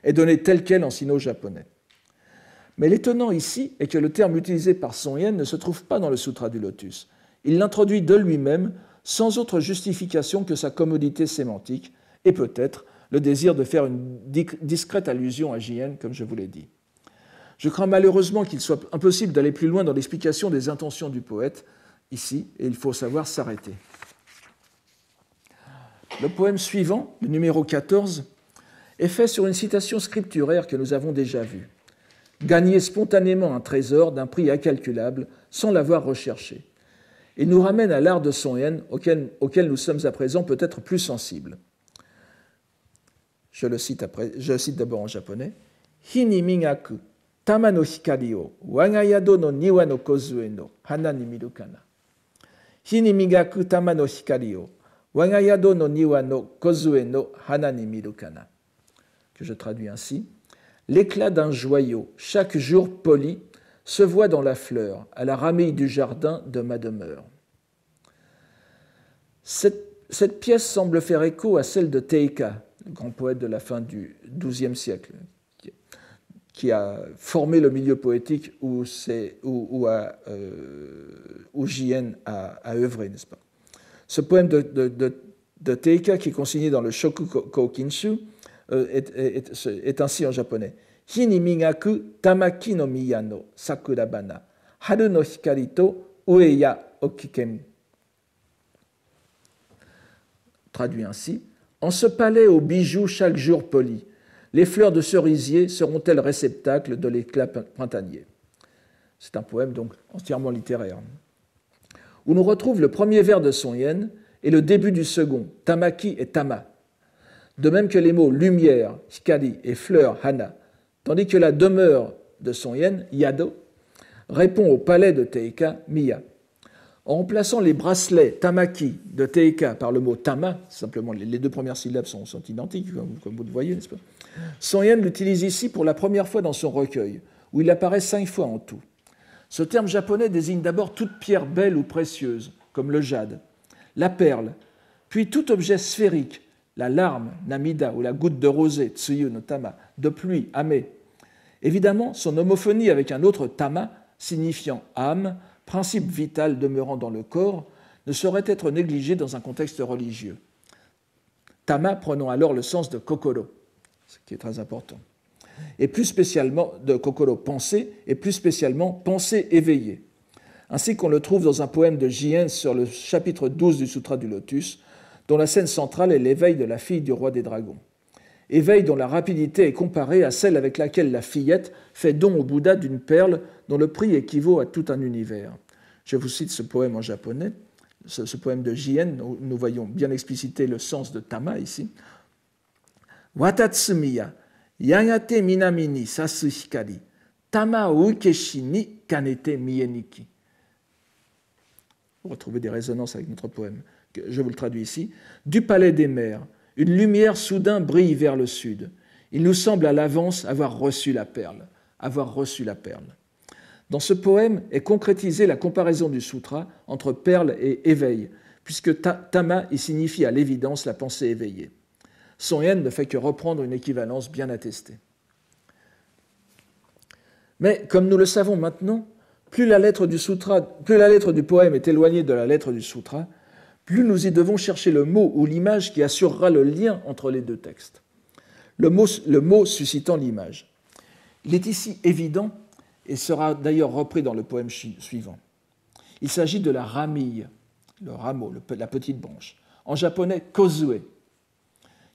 est donnée telle qu'elle en sino-japonais. Mais l'étonnant ici est que le terme utilisé par Son Yen ne se trouve pas dans le Sutra du Lotus. Il l'introduit de lui-même sans autre justification que sa commodité sémantique et peut-être le désir de faire une discrète allusion à Jien, comme je vous l'ai dit. Je crains malheureusement qu'il soit impossible d'aller plus loin dans l'explication des intentions du poète ici, et il faut savoir s'arrêter. Le poème suivant, le numéro 14, est fait sur une citation scripturaire que nous avons déjà vue. Gagner spontanément un trésor d'un prix incalculable sans l'avoir recherché. Il nous ramène à l'art de son haine auquel, nous sommes à présent peut-être plus sensibles. Je le cite, cite d'abord en japonais. Hinimingaku, Tama no hikari o yado no niwa no kozue no hana ni miru kana. Hi ni migaku tama no hikari o yado no niwa no kozue no hana ni miru kana. Que je traduis ainsi. L'éclat d'un joyau, chaque jour poli, se voit dans la fleur, à la ramille du jardin de ma demeure. Cette, cette pièce semble faire écho à celle de Teika, le grand poète de la fin du XIIe siècle, qui a formé le milieu poétique où, où, euh, a, œuvré, n'est-ce pas Ce poème de, Teika, qui est consigné dans le Shoku Kinshu, euh, est, ainsi en japonais. tamaki no sakurabana, haru no hikari to Traduit ainsi, en ce palais aux bijoux chaque jour poli, les fleurs de cerisier seront-elles réceptacles de l'éclat printanier C'est un poème donc entièrement littéraire. Où nous retrouve le premier vers de son yen et le début du second, Tamaki et Tama, de même que les mots lumière, hikari et fleur, hana, tandis que la demeure de son yen, yado, répond au palais de Teika, miya. En remplaçant les bracelets tamaki de Teika par le mot tama, simplement les deux premières syllabes sont, identiques, comme, vous le voyez, n'est-ce pas Yen l'utilise ici pour la première fois dans son recueil, où il apparaît cinq fois en tout. Ce terme japonais désigne d'abord toute pierre belle ou précieuse, comme le jade, la perle, puis tout objet sphérique, la larme, namida, ou la goutte de rosée, tsuyu no tama, de pluie, ame. Évidemment, son homophonie avec un autre tama, signifiant âme, principe vital demeurant dans le corps, ne saurait être négligée dans un contexte religieux. Tama prenant alors le sens de kokoro ce qui est très important. Et plus spécialement, de Kokoro, pensée, et plus spécialement, pensée éveillée. Ainsi qu'on le trouve dans un poème de Jien sur le chapitre 12 du Sutra du Lotus, dont la scène centrale est l'éveil de la fille du roi des dragons. Éveil dont la rapidité est comparée à celle avec laquelle la fillette fait don au Bouddha d'une perle dont le prix équivaut à tout un univers. Je vous cite ce poème en japonais, ce, ce poème de Jien, nous voyons bien expliciter le sens de Tama ici. Watatsumiya, Yagate Minamini hikari, Tama Ukeshi ni Kanete Mieniki. Vous retrouvez des résonances avec notre poème. Je vous le traduis ici. Du palais des mers, une lumière soudain brille vers le sud. Il nous semble à l'avance avoir reçu la perle. Avoir reçu la perle. Dans ce poème est concrétisée la comparaison du sutra entre perle et éveil, puisque tama y signifie à l'évidence la pensée éveillée. Son yen ne fait que reprendre une équivalence bien attestée. Mais comme nous le savons maintenant, plus la lettre du poème est éloignée de la lettre du sutra, plus nous y devons chercher le mot ou l'image qui assurera le lien entre les deux textes. Le mot, suscitant l'image. Il est ici évident et sera d'ailleurs repris dans le poème suivant. Il s'agit de la ramille, le rameau, la petite branche. En japonais, kozue,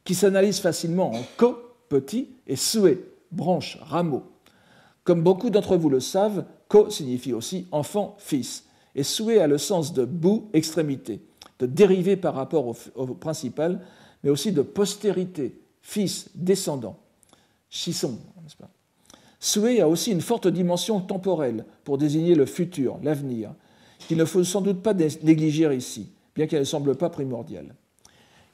qui s'analyse facilement en ko, petit, et sue, branche, rameau. Comme beaucoup d'entre vous le savent, ko signifie aussi enfant, fils, et sue a le sens de bout, extrémité, de dérivé par rapport au, principal, mais aussi de postérité, fils, descendant. Chisson, n'est-ce pas Sue a aussi une forte dimension temporelle pour désigner le futur, l'avenir, qu'il ne faut sans doute pas négliger ici, bien qu'elle ne semble pas primordiale.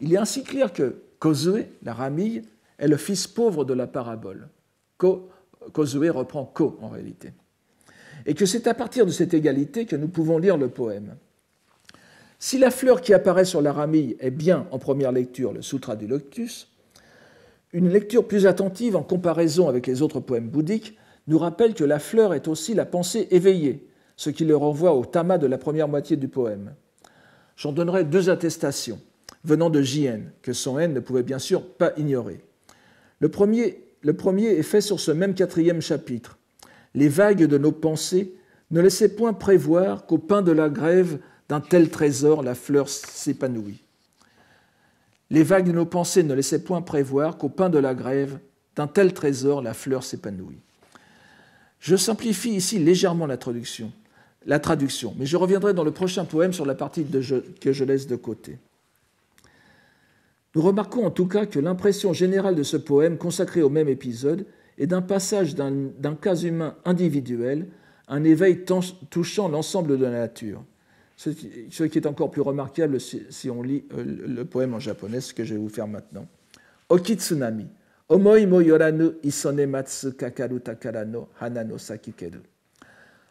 Il est ainsi clair que Kozue, la ramille, est le fils pauvre de la parabole. Ko, reprend Ko en réalité. Et que c'est à partir de cette égalité que nous pouvons lire le poème. Si la fleur qui apparaît sur la ramille est bien, en première lecture, le Sutra du Lotus, une lecture plus attentive en comparaison avec les autres poèmes bouddhiques nous rappelle que la fleur est aussi la pensée éveillée, ce qui le renvoie au tama de la première moitié du poème. J'en donnerai deux attestations venant de JN, que son N ne pouvait bien sûr pas ignorer. Le premier, est fait sur ce même quatrième chapitre. Les vagues de nos pensées ne laissaient point prévoir qu'au pain de la grève d'un tel trésor la fleur s'épanouit. Les vagues de nos pensées ne laissaient point prévoir qu'au pain de la grève d'un tel trésor la fleur s'épanouit. Je simplifie ici légèrement la traduction, la traduction, mais je reviendrai dans le prochain poème sur la partie que je laisse de côté. Nous remarquons en tout cas que l'impression générale de ce poème consacré au même épisode est d'un passage d'un cas humain individuel un éveil touchant l'ensemble de la nature. Ce qui, est encore plus remarquable si, on lit euh, le, poème en japonais, ce que je vais vous faire maintenant. Okitsunami. Omoi mo yoranu isone matsu kakaru takara no hana no sakikeru.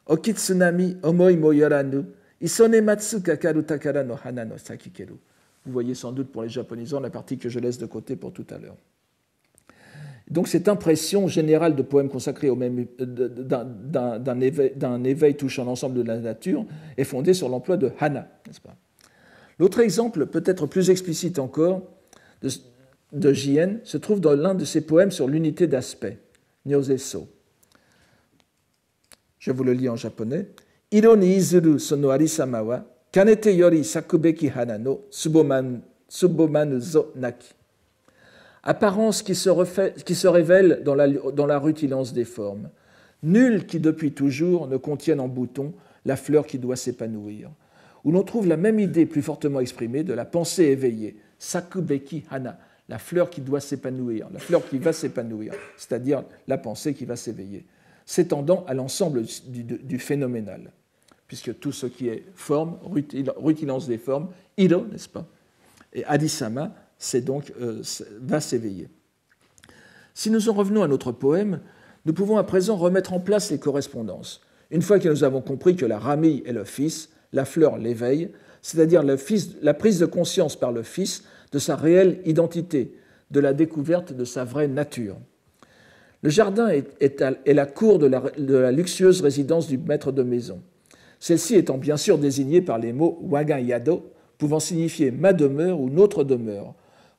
Okitsunami, omoi mo yoranu isone matsu kakaru takara no hana sakikeru. Vous voyez sans doute pour les japonisants la partie que je laisse de côté pour tout à l'heure. Donc cette impression générale de poèmes consacrés au même euh, d'un éveil, éveil, touchant l'ensemble de la nature est fondée sur l'emploi de hana, L'autre exemple, peut-être plus explicite encore, de, de Jien se trouve dans l'un de ses poèmes sur l'unité d'aspect, Nyozeso. Je vous le lis en japonais. Iro ni izuru sono arisama kanete yori hana no zo naki. Apparence qui se, révèle dans la, rutilance des formes. Nul qui depuis toujours ne contienne en bouton la fleur qui doit s'épanouir, où l'on trouve la même idée plus fortement exprimée de la pensée éveillée, Sakubeki Hana, la fleur qui doit s'épanouir, la fleur qui va s'épanouir, c'est-à-dire la pensée qui va s'éveiller, s'étendant à l'ensemble du, phénoménal puisque tout ce qui est forme, rutilance des formes, ido, n'est-ce pas Et Adisama c'est donc, euh, va s'éveiller. Si nous en revenons à notre poème, nous pouvons à présent remettre en place les correspondances. Une fois que nous avons compris que la ramille est le Fils, la fleur l'éveille, c'est-à-dire la prise de conscience par le Fils de sa réelle identité, de la découverte de sa vraie nature. Le jardin est, la cour de la luxueuse résidence du maître de maison celle-ci étant bien sûr désignée par les mots waga yado, pouvant signifier ma demeure ou notre demeure,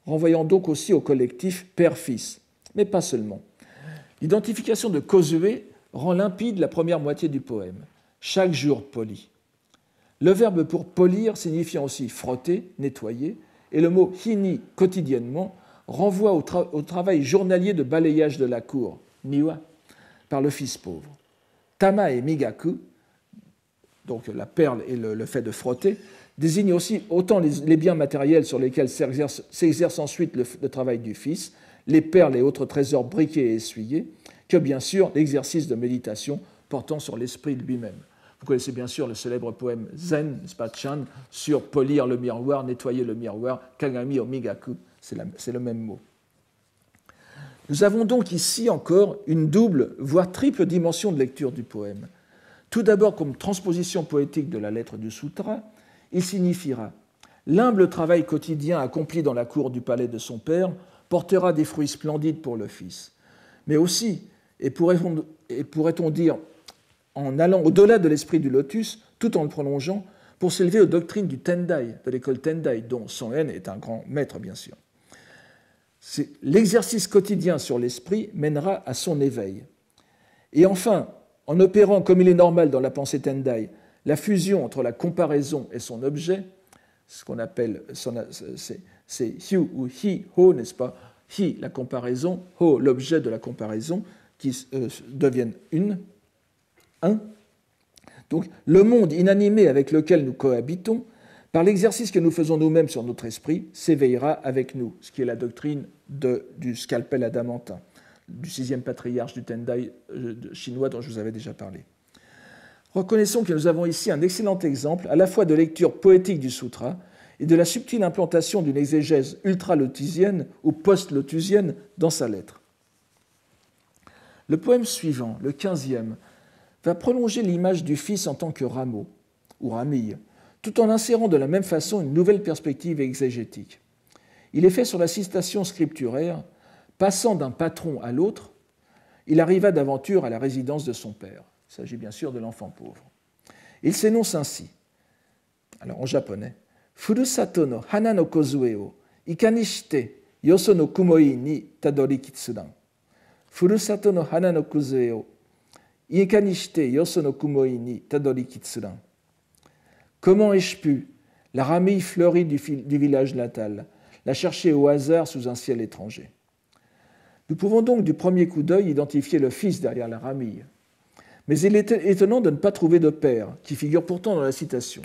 renvoyant donc aussi au collectif père-fils, mais pas seulement. L'identification de Kozue rend limpide la première moitié du poème. Chaque jour poli. Le verbe pour polir signifiant aussi frotter, nettoyer, et le mot hini quotidiennement renvoie au, au travail journalier de balayage de la cour, niwa, par le fils pauvre. Tama et migaku donc la perle et le, fait de frotter, désigne aussi autant les, biens matériels sur lesquels s'exerce ensuite le, travail du Fils, les perles et autres trésors briqués et essuyés, que bien sûr l'exercice de méditation portant sur l'esprit lui-même. Vous connaissez bien sûr le célèbre poème Zen, Spachan, sur polir le miroir, nettoyer le miroir, Kagami Omigaku, c'est le même mot. Nous avons donc ici encore une double, voire triple dimension de lecture du poème. Tout d'abord, comme transposition poétique de la lettre du Sutra, il signifiera L'humble travail quotidien accompli dans la cour du palais de son père portera des fruits splendides pour le fils. Mais aussi, et pourrait-on dire, en allant au-delà de l'esprit du lotus, tout en le prolongeant, pour s'élever aux doctrines du Tendai, de l'école Tendai, dont Son est un grand maître, bien sûr. L'exercice quotidien sur l'esprit mènera à son éveil. Et enfin, en opérant, comme il est normal dans la pensée Tendai, la fusion entre la comparaison et son objet, ce qu'on appelle, c'est Hyu ou Hi, Ho, n'est-ce pas Hi, la comparaison, Ho, l'objet de la comparaison, qui euh, deviennent une, un. Donc, le monde inanimé avec lequel nous cohabitons, par l'exercice que nous faisons nous-mêmes sur notre esprit, s'éveillera avec nous, ce qui est la doctrine du scalpel adamantin du sixième patriarche du Tendai euh, chinois dont je vous avais déjà parlé. Reconnaissons que nous avons ici un excellent exemple à la fois de lecture poétique du sutra et de la subtile implantation d'une exégèse ultra-lotusienne ou post-lotusienne dans sa lettre. Le poème suivant, le quinzième, va prolonger l'image du fils en tant que rameau ou ramille, tout en insérant de la même façon une nouvelle perspective exégétique. Il est fait sur la citation scripturaire Passant d'un patron à l'autre, il arriva d'aventure à la résidence de son père. Il s'agit bien sûr de l'enfant pauvre. Il s'énonce ainsi, alors en japonais, Furusato no hana no kozue o ikanishite yoso no kumoi ni tadori kitsudan. Furusato no hana no kozue o ikanishite yoso no kumoi ni tadori kitsudan. Comment ai-je pu, la ramille fleurie du village natal, la chercher au hasard sous un ciel étranger nous pouvons donc du premier coup d'œil identifier le fils derrière la ramille. Mais il est étonnant de ne pas trouver de père, qui figure pourtant dans la citation.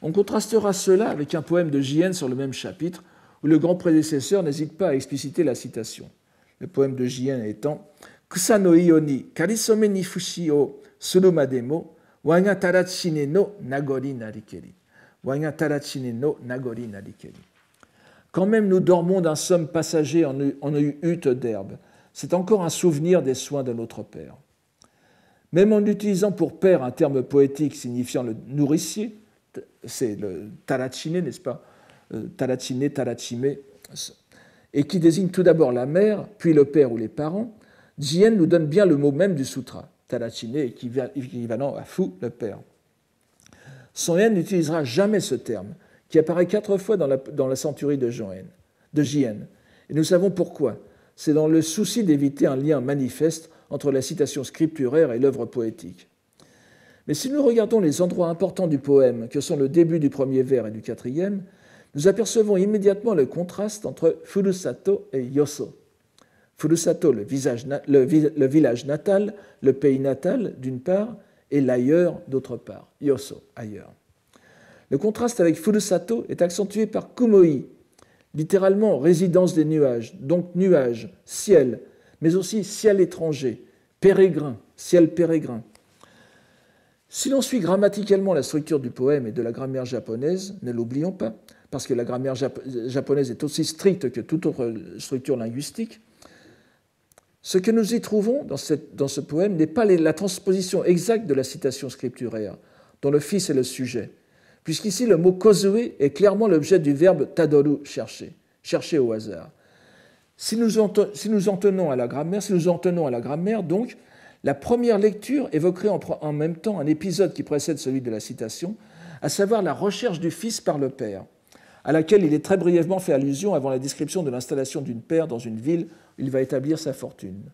On contrastera cela avec un poème de Jien sur le même chapitre, où le grand prédécesseur n'hésite pas à expliciter la citation. Le poème de Jien étant Kusano ioni karisome ni o no nagori tarachine no nagori narikeri. Quand même nous dormons d'un somme passager en une hutte d'herbe. C'est encore un souvenir des soins de notre Père. Même en utilisant pour Père un terme poétique signifiant le nourricier, c'est le talachiné, n'est-ce pas euh, Talachiné, talachimé, et qui désigne tout d'abord la mère, puis le père ou les parents, Jien nous donne bien le mot même du sutra, talachiné, équivalent à fou, le père. Son Yen n'utilisera jamais ce terme, qui apparaît quatre fois dans la, dans centurie de, Jien. de Et nous savons pourquoi. C'est dans le souci d'éviter un lien manifeste entre la citation scripturaire et l'œuvre poétique. Mais si nous regardons les endroits importants du poème, que sont le début du premier vers et du quatrième, nous apercevons immédiatement le contraste entre Furusato et Yoso. Furusato, le, visage, le village natal, le pays natal, d'une part, et l'ailleurs, d'autre part. Yoso, ailleurs. Le contraste avec Furusato est accentué par Kumoi, littéralement résidence des nuages, donc nuages, ciel, mais aussi ciel étranger, pérégrin, ciel pérégrin. Si l'on suit grammaticalement la structure du poème et de la grammaire japonaise, ne l'oublions pas, parce que la grammaire japonaise est aussi stricte que toute autre structure linguistique, ce que nous y trouvons dans, dans ce poème n'est pas la transposition exacte de la citation scripturaire, dont le fils est le sujet, puisqu'ici le mot kozui est clairement l'objet du verbe tadoru, chercher, chercher au hasard. Si nous, en, tenons à la grammaire, si nous en à la grammaire, donc, la première lecture évoquerait en, en même temps un épisode qui précède celui de la citation, à savoir la recherche du fils par le père, à laquelle il est très brièvement fait allusion avant la description de l'installation d'une père dans une ville où il va établir sa fortune.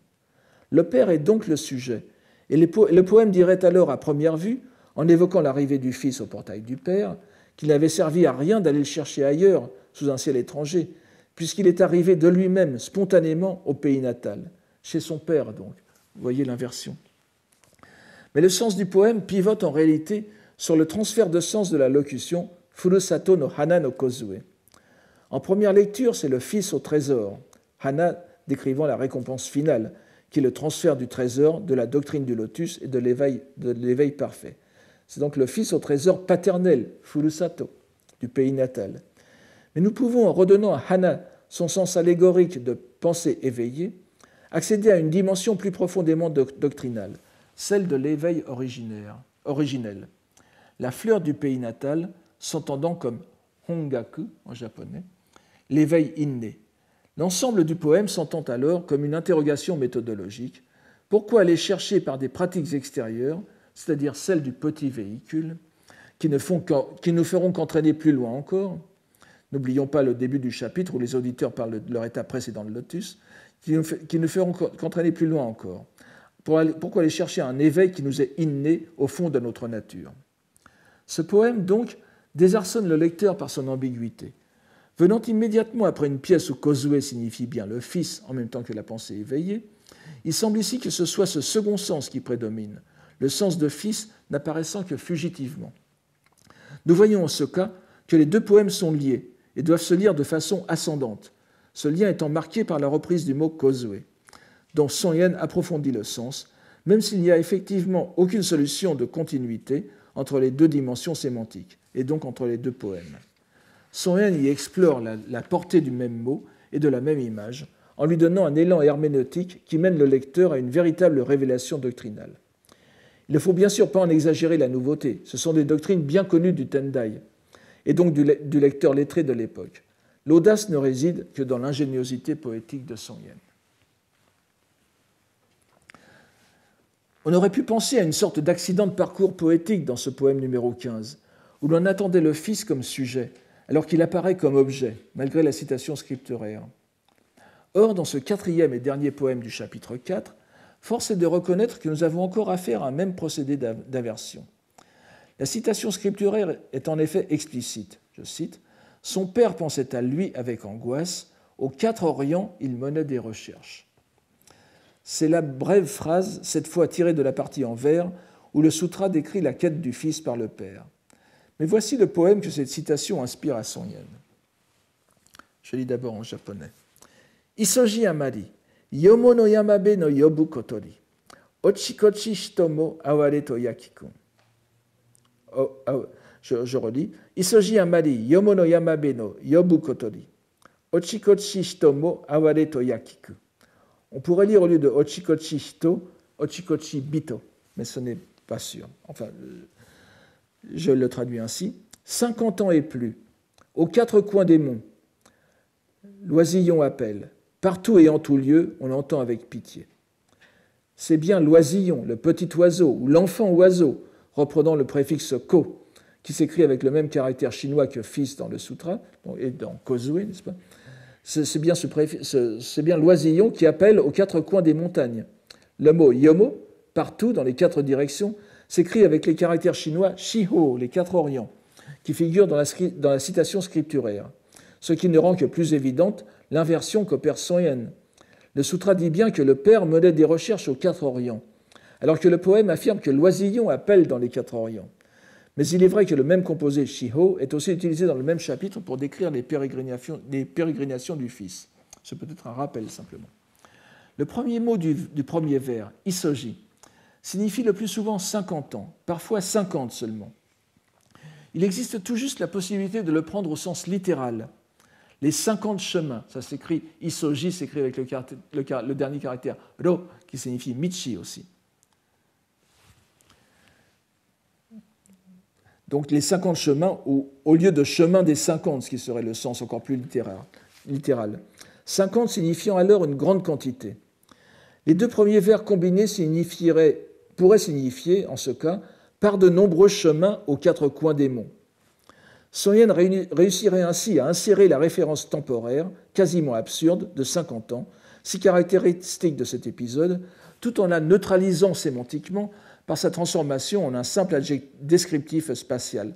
Le père est donc le sujet, et le poème dirait alors à première vue en évoquant l'arrivée du Fils au portail du Père, qu'il n'avait servi à rien d'aller le chercher ailleurs, sous un ciel étranger, puisqu'il est arrivé de lui-même, spontanément, au pays natal, chez son Père donc. Vous voyez l'inversion. Mais le sens du poème pivote en réalité sur le transfert de sens de la locution Furusato no Hana no Kozue. En première lecture, c'est le fils au trésor, Hana décrivant la récompense finale, qui est le transfert du trésor, de la doctrine du lotus et de l'éveil parfait. C'est donc le fils au trésor paternel, Furusato, du pays natal. Mais nous pouvons, en redonnant à Hana son sens allégorique de pensée éveillée, accéder à une dimension plus profondément doctrinale, celle de l'éveil originel. La fleur du pays natal s'entendant comme hongaku en japonais, l'éveil inné. L'ensemble du poème s'entend alors comme une interrogation méthodologique. Pourquoi aller chercher par des pratiques extérieures c'est-à-dire celle du petit véhicule, qui ne, font feront qu'entraîner plus loin encore. N'oublions pas le début du chapitre où les auditeurs parlent de leur état précédent de lotus, qui ne, feront qu'entraîner plus loin encore. pourquoi aller chercher un éveil qui nous est inné au fond de notre nature Ce poème, donc, désarçonne le lecteur par son ambiguïté. Venant immédiatement après une pièce où Kozue signifie bien le Fils en même temps que la pensée éveillée, il semble ici que ce soit ce second sens qui prédomine, le sens de fils n'apparaissant que fugitivement. Nous voyons en ce cas que les deux poèmes sont liés et doivent se lire de façon ascendante, ce lien étant marqué par la reprise du mot causeway, dont Son Yen approfondit le sens, même s'il n'y a effectivement aucune solution de continuité entre les deux dimensions sémantiques, et donc entre les deux poèmes. Son Yen y explore la portée du même mot et de la même image, en lui donnant un élan herméneutique qui mène le lecteur à une véritable révélation doctrinale. Il ne faut bien sûr pas en exagérer la nouveauté. Ce sont des doctrines bien connues du Tendai et donc du, lecteur lettré de l'époque. L'audace ne réside que dans l'ingéniosité poétique de Song Yen. On aurait pu penser à une sorte d'accident de parcours poétique dans ce poème numéro 15, où l'on attendait le Fils comme sujet, alors qu'il apparaît comme objet, malgré la citation scripturaire. Or, dans ce quatrième et dernier poème du chapitre 4, force est de reconnaître que nous avons encore affaire à un même procédé d'aversion. La citation scripturaire est en effet explicite. Je cite Son père pensait à lui avec angoisse. Aux quatre Orients, il menait des recherches. C'est la brève phrase, cette fois tirée de la partie en vers, où le sutra décrit la quête du fils par le père. Mais voici le poème que cette citation inspire à Son Yen. Je lis d'abord en japonais. Isoji Amari, « Yomono Yamabe no Yobu Kotori. Ochikochi Shitomo Aware to Yakikun. Oh, ah, je, redis. « relis. Isoji Amari, yomono Yamabe no Yobu Kotori. Ochikochi Shitomo Aware to Yakiku. On pourrait lire au lieu de Ochikochi Shito, Ochikochi Bito. Mais ce n'est pas sûr. Enfin, euh, je le traduis ainsi. 50 ans et plus, aux quatre coins des monts, l'oisillon appelle. Partout et en tout lieu, on l'entend avec pitié. C'est bien l'oisillon, le petit oiseau, ou l'enfant oiseau, reprenant le préfixe ko, qui s'écrit avec le même caractère chinois que fils dans le sutra, et dans kozue, n'est-ce pas C'est bien, l'oisillon qui appelle aux quatre coins des montagnes. Le mot yomo, partout dans les quatre directions, s'écrit avec les caractères chinois shiho, les quatre orients, qui figurent dans la citation scripturaire ce qui ne rend que plus évidente l'inversion qu'opère Le Sutra dit bien que le père menait des recherches aux quatre orients, alors que le poème affirme que l'oisillon appelle dans les quatre orients. Mais il est vrai que le même composé Shiho est aussi utilisé dans le même chapitre pour décrire les pérégrinations, du Fils. C'est peut-être un rappel simplement. Le premier mot du, du premier vers, Isoji, signifie le plus souvent 50 ans, parfois 50 seulement. Il existe tout juste la possibilité de le prendre au sens littéral, les 50 chemins, ça s'écrit, Isoji s'écrit avec le, dernier caractère, Ro, qui signifie Michi aussi. Donc les 50 chemins, au lieu de chemin des 50, ce qui serait le sens encore plus littéral. 50 signifiant alors une grande quantité. Les deux premiers vers combinés signifieraient, pourraient signifier, en ce cas, par de nombreux chemins aux quatre coins des monts. Soyen réussirait ainsi à insérer la référence temporaire, quasiment absurde, de 50 ans, si caractéristique de cet épisode, tout en la neutralisant sémantiquement par sa transformation en un simple descriptif spatial.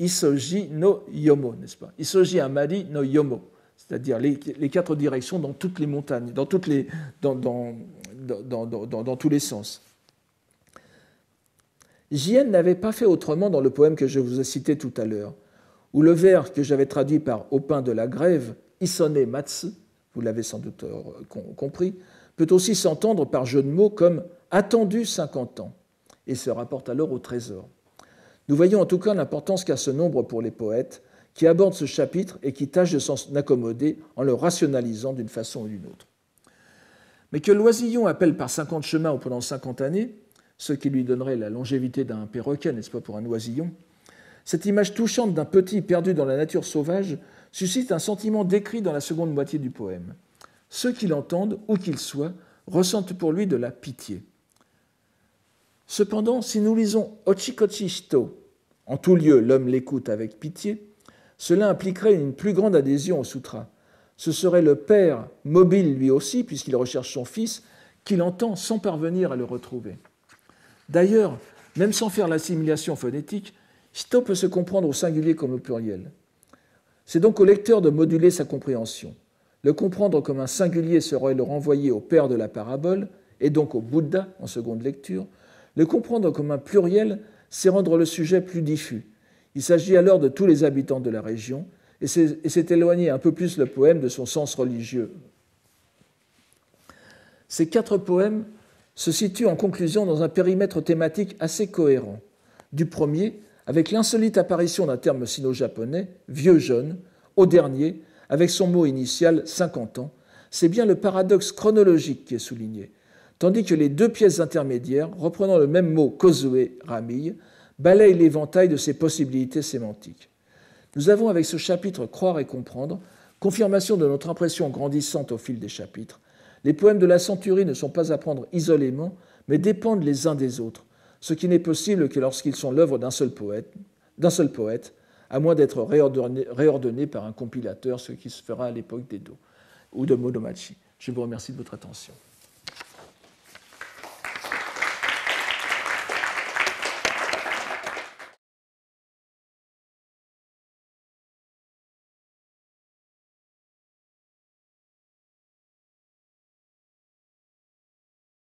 Isoji no yomo, n'est-ce pas Isoji amari no yomo, c'est-à-dire les, quatre directions dans toutes les montagnes, dans, dans tous les sens. Jien n'avait pas fait autrement dans le poème que je vous ai cité tout à l'heure où le vers que j'avais traduit par Au pain de la grève, Isone Matsu, vous l'avez sans doute euh, compris, peut aussi s'entendre par jeu de mots comme Attendu 50 ans, et se rapporte alors au trésor. Nous voyons en tout cas l'importance qu'a ce nombre pour les poètes qui abordent ce chapitre et qui tâchent de s'en accommoder en le rationalisant d'une façon ou d'une autre. Mais que Loisillon appelle par 50 chemins ou pendant 50 années, ce qui lui donnerait la longévité d'un perroquet, n'est-ce pas, pour un oisillon, cette image touchante d'un petit perdu dans la nature sauvage suscite un sentiment décrit dans la seconde moitié du poème. Ceux qui l'entendent, où qu'ils soient, ressentent pour lui de la pitié. Cependant, si nous lisons Ochikochishito, en tout lieu l'homme l'écoute avec pitié, cela impliquerait une plus grande adhésion au sutra. Ce serait le père, mobile lui aussi, puisqu'il recherche son fils, qu'il entend sans parvenir à le retrouver. D'ailleurs, même sans faire l'assimilation phonétique, Chito peut se comprendre au singulier comme au pluriel. C'est donc au lecteur de moduler sa compréhension. Le comprendre comme un singulier serait le renvoyer au père de la parabole, et donc au Bouddha en seconde lecture. Le comprendre comme un pluriel, c'est rendre le sujet plus diffus. Il s'agit alors de tous les habitants de la région, et c'est éloigner un peu plus le poème de son sens religieux. Ces quatre poèmes se situent en conclusion dans un périmètre thématique assez cohérent. Du premier, avec l'insolite apparition d'un terme sino-japonais, vieux-jeune, au dernier, avec son mot initial 50 ans, c'est bien le paradoxe chronologique qui est souligné, tandis que les deux pièces intermédiaires, reprenant le même mot Kozue, Ramille, balayent l'éventail de ses possibilités sémantiques. Nous avons avec ce chapitre Croire et comprendre, confirmation de notre impression grandissante au fil des chapitres. Les poèmes de la centurie ne sont pas à prendre isolément, mais dépendent les uns des autres ce qui n'est possible que lorsqu'ils sont l'œuvre d'un seul poète, d'un seul poète, à moins d'être réordonnés par un compilateur, ce qui se fera à l'époque d'Edo ou de Monomachi. Je vous remercie de votre attention.